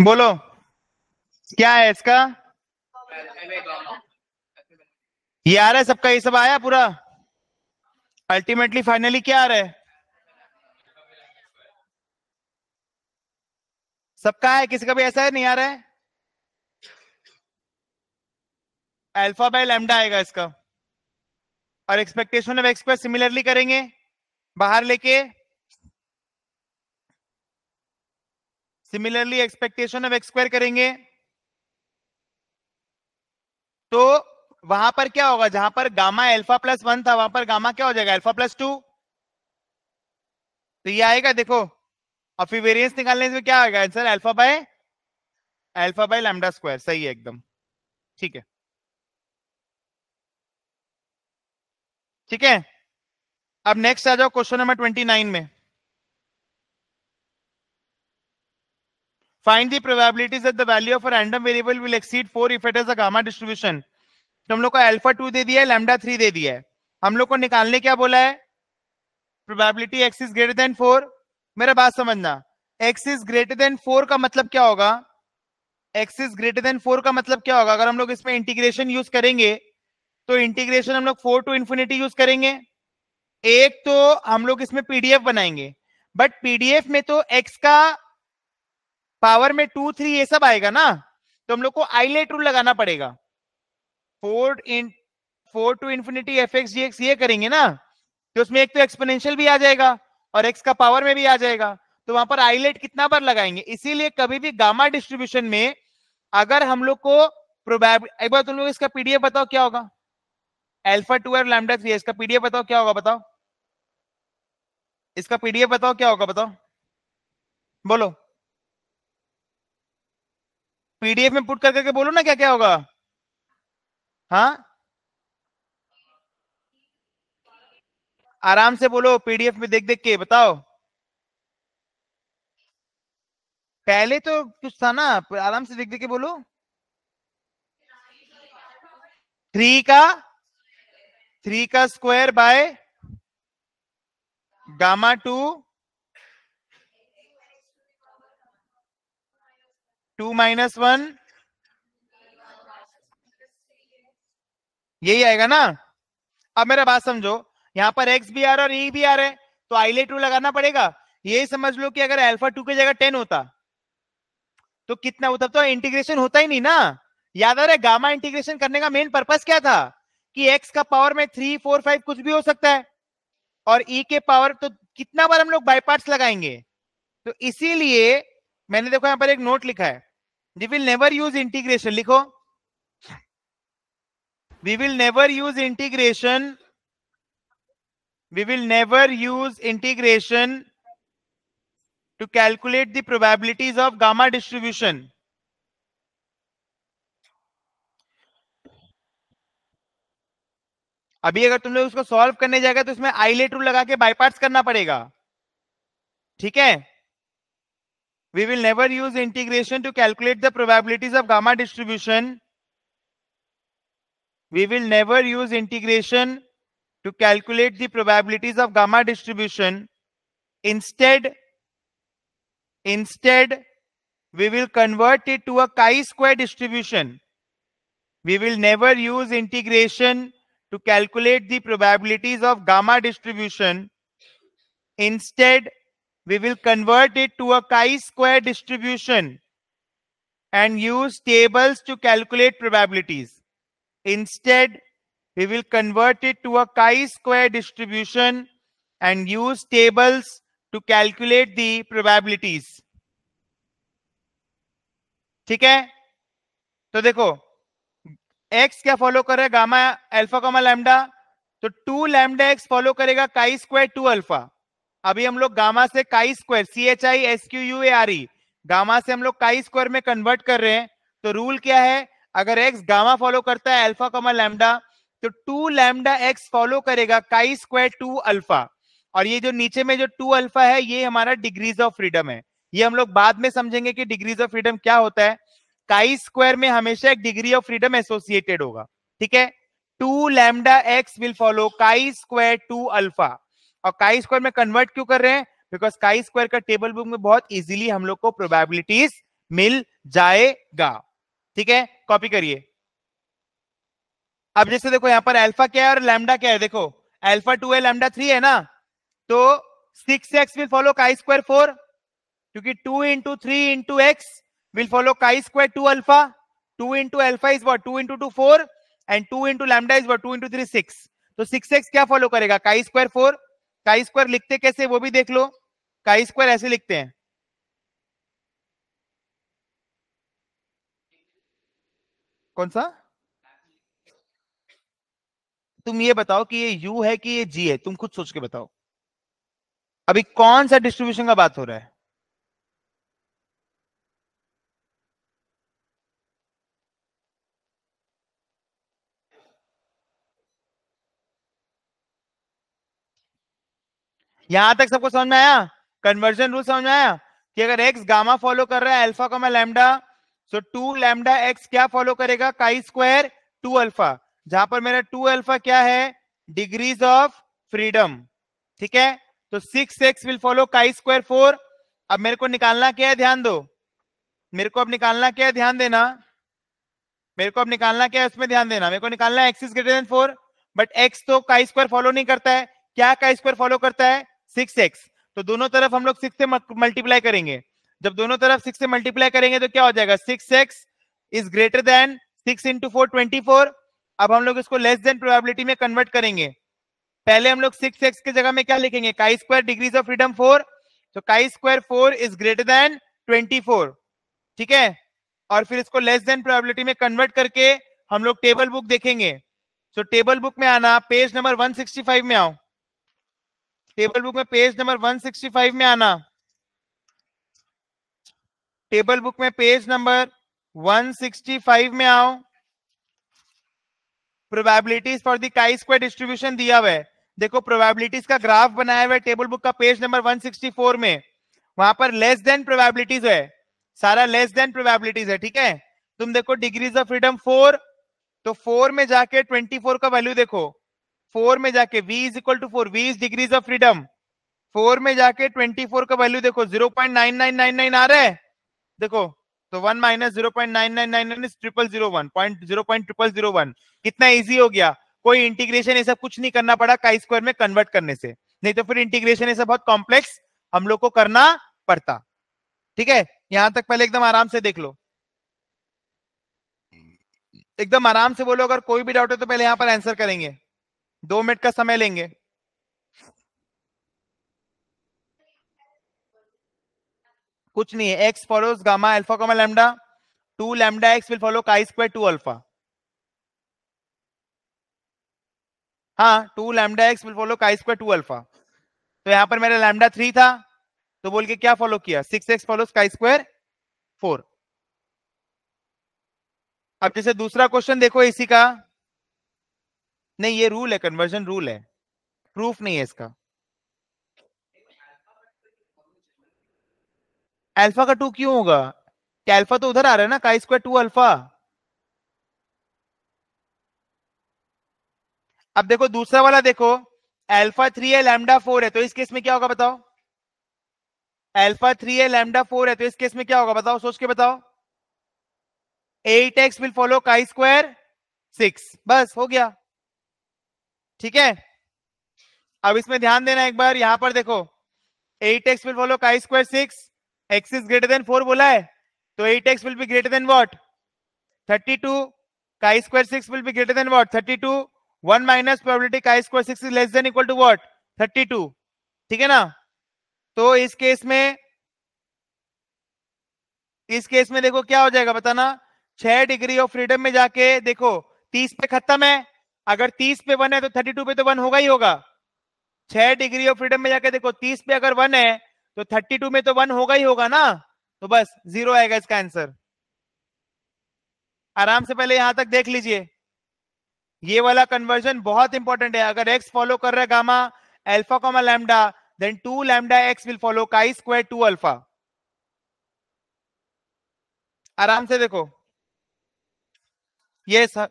बोलो क्या है इसका ये आ रहा है सबका ये सब आया पूरा अल्टीमेटली फाइनली क्या आ रहा है सबका है किसी का भी ऐसा है नहीं आ रहा है अल्फा बाय लैम्डा आएगा इसका और एक्सपेक्टेशन ऑफ एक्सप्रेस सिमिलरली करेंगे बाहर लेके सिमिलरली एक्सपेक्टेशन ऑफ एक्सक्वायर करेंगे तो वहां पर क्या होगा जहां पर गामा एल्फा प्लस वन था वहां पर गामा क्या हो जाएगा एल्फा प्लस टू तो ये आएगा देखो और फिर वेरियंस निकालने से क्या आएगा answer alpha by alpha by lambda square सही है एकदम ठीक है ठीक है अब नेक्स्ट आ जाओ क्वेश्चन नंबर ट्वेंटी नाइन में find the probabilities at the value of random variable will exceed four if it is a gamma distribution तो हम लोग को अल्फा टू दे दिया है लैम्डा थ्री दे दिया है हम लोग को निकालने क्या बोला है probability x is greater than four मेरा बात समझना x is greater than four का मतलब क्या होगा x is greater than four का मतलब क्या होगा अगर हम लोग इसमें इंटीग्रेशन यूज करेंगे तो इंटीग्रेशन हम लोग फोर टू इंफिनिटी यूज करेंगे एक तो हम लोग इसमें पीडीएफ बनाएंगे बट पीडीएफ में तो एक्स का पावर में टू थ्री ये सब आएगा ना तो हम लोग को आईलेट रूल लगाना पड़ेगा four in four to infinity f x d ये करेंगे ना तो उसमें एक तो एक्सपोनेंशियल भी आ जाएगा और एक्स का पावर में भी आ जाएगा तो वहां पर आईलेट कितना बार लगाएंगे इसीलिए कभी भी गामा डिस्ट्रीब्यूशन में अगर हम लोग को प्रोबेब एक बार तुम लोग इसका पीडीएफ बताओ क्या होगा एल्फा टू और लैमडा थ्री इसका पीडीएफ बताओ क्या होगा बताओ इसका पीडीएफ बताओ क्या होगा बताओ बोलो पीडीएफ में पुट कर करके बोलो ना क्या क्या होगा हाँ आराम से बोलो पीडीएफ में देख देख के बताओ पहले तो कुछ था ना आराम से देख देख के बोलो थ्री का थ्री का square by gamma two two minus one यही आएगा ना अब मेरा बात समझो यहाँ पर एक्स भी आ रहा है और ई e भी आ रहा है तो आईले टू लगाना पड़ेगा यही समझ लो कि अगर अल्फा टू की जगह टेन होता तो कितना होता तो इंटीग्रेशन होता ही नहीं ना याद आ रहा है गामा इंटीग्रेशन करने का मेन पर्पस क्या था कि एक्स का पावर में थ्री फोर फाइव कुछ भी हो सकता है और ई e के पावर तो कितना बार हम लोग बाईपार्ट लगाएंगे तो इसीलिए मैंने देखो यहाँ पर एक नोट लिखा है we will never use integration likho we will never use integration we will never use integration to calculate the probabilities of gamma distribution अभी अगर तुम लोग उसको सॉल्व करने जाएगा तो इसमें आईलेट रूल लगा के बाईपार्ट्स करना पड़ेगा ठीक है We will never use integration to calculate the probabilities of gamma distribution. We will never use integration to calculate the probabilities of gamma distribution. Instead, instead, we will convert it to a chi-square distribution. We will never use integration to calculate the probabilities of gamma distribution. Instead, we will convert it to a chi-square distribution and use tables to calculate probabilities. Instead, we will convert it to a chi-square distribution and use tables to calculate the probabilities. ठीक है तो देखो x क्या follow कर रहा है gamma alpha comma lambda तो 2 lambda x follow करेगा काई स्क्वायर 2 अल्फा अभी हम लोग गामा से chi square c h i s q u a r e gamma से हम लोग काई स्क्वायर में कन्वर्ट कर रहे हैं तो रूल क्या है अगर एक्स गामा फॉलो करता है अल्फा कमा लैमडा तो टू लैमडा एक्स फॉलो करेगा काई स्क्वायर टू अल्फा और ये जो नीचे में जो टू अल्फा है ये हमारा डिग्रीज ऑफ फ्रीडम है ये हम लोग बाद में समझेंगे कि डिग्रीज ऑफ फ्रीडम क्या होता है काई स्क्वायर में हमेशा एक डिग्री ऑफ फ्रीडम एसोसिएटेड होगा ठीक है two lambda x will follow chi square two alpha और काई स्क्वायर में कन्वर्ट क्यों कर रहे हैं बिकॉज काई स्क्वायर का टेबल बुक में बहुत इजीली हम लोग को प्रोबेबिलिटीज मिल जाएगा ठीक है कॉपी करिए अब जैसे देखो यहां पर अल्फा क्या है और लैमडा क्या है देखो अल्फा टू है लैमडा थ्री है ना तो six x will follow chi square four क्योंकि two into three into x will follow chi square two alpha two into alpha is what two into two four and two into lambda is what two into three six तो six x क्या follow करेगा chi square four chi square लिखते कैसे वो भी देख लो chi square ऐसे लिखते हैं कौन सा तुम ये बताओ कि ये यू है कि ये जी है तुम खुद सोच के बताओ अभी कौन सा डिस्ट्रीब्यूशन का बात हो रहा है यहां तक सबको समझ में आया कन्वर्जन रूल समझ में आया कि अगर एक्स गामा फॉलो कर रहा है अल्फा को मैं lambda so two lambda x क्या फॉलो करेगा काई स्क्वायर टू अल्फा जहां पर मेरा टू अल्फा क्या है डिग्रीज ऑफ फ्रीडम ठीक है तो six x will follow chi square four अब मेरे को निकालना क्या है ध्यान दो मेरे को अब निकालना क्या है ध्यान देना मेरे को अब निकालना क्या है उसमें ध्यान देना मेरे को निकालना x is greater than four but x तो काई स्क्वायर फॉलो नहीं करता है क्या काई स्क्वायर फॉलो करता है सिक्स एक्स तो दोनों तरफ हम लोग सिक्स से मल्टीप्लाई करेंगे जब दोनों तरफ सिक्स से मल्टीप्लाई करेंगे तो क्या हो जाएगा six x is greater than six into four twenty four अब हम लोग इसको लेस देन प्रोबेबिलिटी में कन्वर्ट करेंगे पहले हम लोग सिक्स एक्स की जगह में क्या लिखेंगे chi square degrees of freedom four तो chi square four is greater than twenty four ठीक है और फिर इसको लेस देन प्रोबेबिलिटी में कन्वर्ट करके हम लोग टेबल बुक देखेंगे तो टेबल बुक में आना पेज नंबर 165 में आओ 165 टेबल बुक में पेज नंबर 165 में आना टेबल बुक में पेज नंबर 165 में आओ probabilities for the chi square distribution दिया हुआ है देखो प्रोबेबिलिटीज का ग्राफ बनाया हुआ है टेबल बुक का पेज नंबर 164 में वहां पर लेस देन प्रोबेबिलिटीज है सारा लेस देन प्रोबेबिलिटीज है ठीक है तुम देखो डिग्रीज ऑफ फ्रीडम फोर तो फोर में जाके ट्वेंटी फोर का वैल्यू देखो फोर में जाके v is equal to four वीज डिग्रीज ऑफ फ्रीडम फोर में जाके ट्वेंटी फोर का वैल्यू देखो zero point nine nine nine nine आ रहा है देखो तो one minus zero point nine nine nine nine triple zero one point zero point triple zero one कितना ईजी हो गया कोई इंटीग्रेशन ये सब कुछ नहीं करना पड़ा काई स्क्वायर में कन्वर्ट करने से नहीं तो फिर इंटीग्रेशन ये सब बहुत कॉम्प्लेक्स हम लोग को करना पड़ता ठीक है यहां तक पहले एकदम आराम से देख लो एकदम आराम से बोलो अगर कोई भी डाउट है तो पहले यहां पर आंसर करेंगे दो मिनट का समय लेंगे कुछ नहीं है x follows gamma alpha comma lambda two lambda x will follow chi square two alpha हाँ two lambda x will follow chi square two alpha तो यहां पर मेरा लैम्डा थ्री था तो बोल के क्या फॉलो किया six x follow chi square four अब जैसे दूसरा क्वेश्चन देखो इसी का नहीं ये रूल है कन्वर्जन रूल है प्रूफ नहीं है इसका अल्फा का टू क्यों होगा क्या अल्फा तो उधर आ रहा है ना काई स्क्वायर टू अल्फा अब देखो दूसरा वाला देखो अल्फा थ्री है लैमडा फोर है तो इस केस में क्या होगा बताओ अल्फा थ्री है लैमडा फोर है तो इस केस में क्या होगा बताओ सोच के बताओ eight x will follow chi square six बस हो गया ठीक है अब इसमें ध्यान देना एक बार यहां पर देखो eight x will follow chi square six x is greater than four बोला है तो eight x will be greater than what thirty two chi square six will be greater than what thirty two one minus probability chi square six is less than equal to what thirty two ठीक है ना तो इस case में इस case में देखो क्या हो जाएगा बताना छह डिग्री ऑफ फ्रीडम में जाके देखो तीस पे खत्म है अगर तीस पे वन है तो थर्टी टू पे तो वन होगा ही होगा छह डिग्री ऑफ फ्रीडम में जाके देखो तीस पे अगर वन है तो थर्टी टू में तो वन होगा ही होगा ना तो बस जीरो आएगा इसका आंसर आराम से पहले यहां तक देख लीजिए ये वाला कन्वर्जन बहुत इंपॉर्टेंट है अगर एक्स फॉलो कर रहा है gamma alpha comma lambda then two lambda x will follow chi square two alpha आराम से देखो ये yes,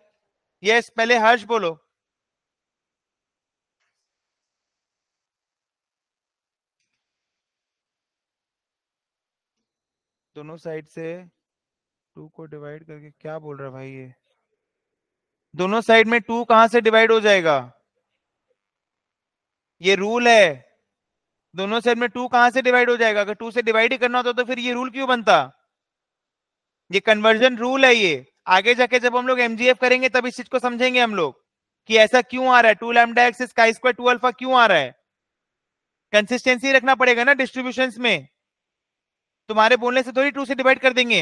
यस पहले हर्ष बोलो दोनों साइड से टू को डिवाइड करके क्या बोल रहा भाई ये दोनों साइड में टू कहां से डिवाइड हो जाएगा ये रूल है दोनों साइड में टू कहां से डिवाइड हो जाएगा अगर टू से डिवाइड ही करना होता तो फिर ये रूल क्यों बनता ये कन्वर्जन रूल है ये आगे जाके जब हम लोग एमजीएफ करेंगे तब इस चीज को समझेंगे हम लोग कि ऐसा क्यों आ रहा है two lambda x chi square two alpha क्यों आ रहा है कंसिस्टेंसी रखना पड़ेगा ना डिस्ट्रीब्यूशन में तुम्हारे बोलने से थोड़ी टू से डिवाइड कर देंगे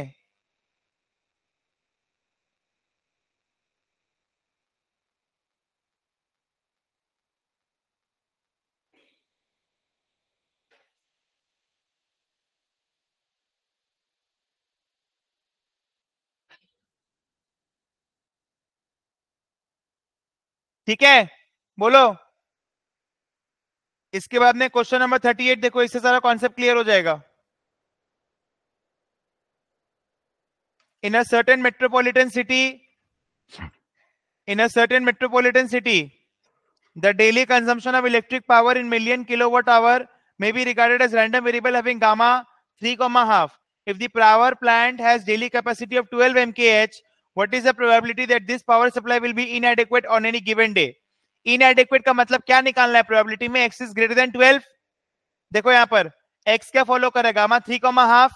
ठीक है बोलो इसके बाद में क्वेश्चन नंबर थर्टी एट देखो इससे सारा कॉन्सेप्ट क्लियर हो जाएगा in a certain metropolitan city in a certain metropolitan city the daily consumption of electric power in million kilowatt hour may be regarded as random variable having gamma three comma half if the power plant has daily capacity of twelve M K H what is the probability that this power supply will be inadequate on any given day inadequate का मतलब क्या निकालना है probability में x is greater than twelve देखो यहाँ पर X क्या फॉलो करेगा मा three comma half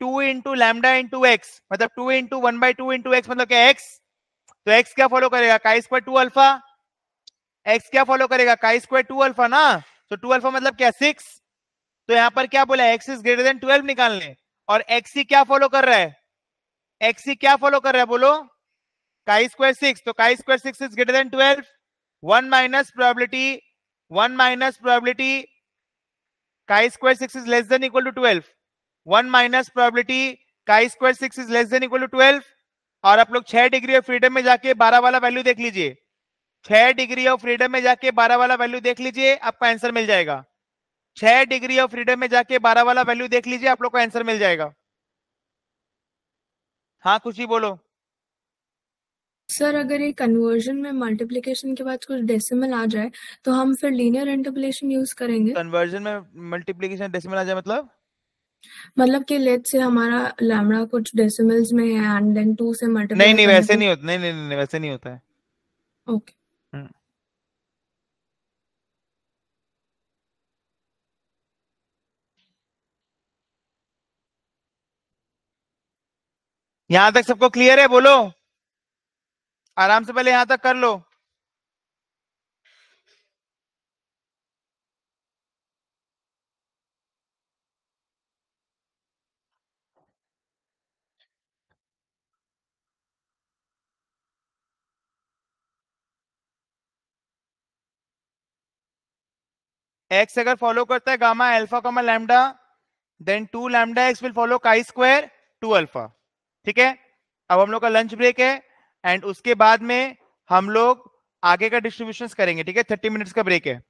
two into lambda into X मतलब two into one by two into X मतलब क्या एक्स तो एक्स क्या फॉलो करेगा chi square two alpha X क्या फॉलो करेगा काई स्क्वायर टू अल्फा ना तो टू अल्फा मतलब क्या सिक्स तो यहाँ पर क्या बोला X is greater than twelve निकालने और एक्स ही क्या फॉलो कर रहा है एक्स सी क्या फॉलो कर रहा है बोलो काई स्क्वायर सिक्स तो chi square six is greater than twelve one minus probability one minus probability chi square six is less than equal to twelve one minus probability chi square six is less than equal to twelve और आप लोग छह degree of freedom में जाके बारह वाला value देख लीजिए छह डिग्री ऑफ फ्रीडम में जाके बारह वाला वैल्यू देख लीजिए आपका आंसर मिल जाएगा छह डिग्री ऑफ फ्रीडम में जाके बारह वाला वैल्यू देख लीजिए आप लोग को आंसर मिल जाएगा हाँ खुशी बोलो सर अगर ये कन्वर्जन में मल्टीप्लिकेशन के बाद कुछ डेसिमल आ जाए तो हम फिर लीनियर इंटरपोलेशन यूज करेंगे कन्वर्जन में मल्टीप्लिकेशन डेसिमल आ जाए मतलब मतलब कि लेट से हमारा लैम्डा कुछ डेसिमल्स में है एंड देन 2 से मल्टीप्लाई नहीं नहीं वैसे नहीं होता नहीं नहीं नहीं वैसे नहीं होता है ओके यहां तक सबको क्लियर है बोलो आराम से पहले यहां तक कर लो एक्स अगर फॉलो करता है gamma alpha comma lambda then two lambda x will follow chi square two alpha ठीक है अब हम लोग का लंच ब्रेक है एंड उसके बाद में हम लोग आगे का डिस्ट्रीब्यूशन करेंगे ठीक है थर्टी मिनट्स का ब्रेक है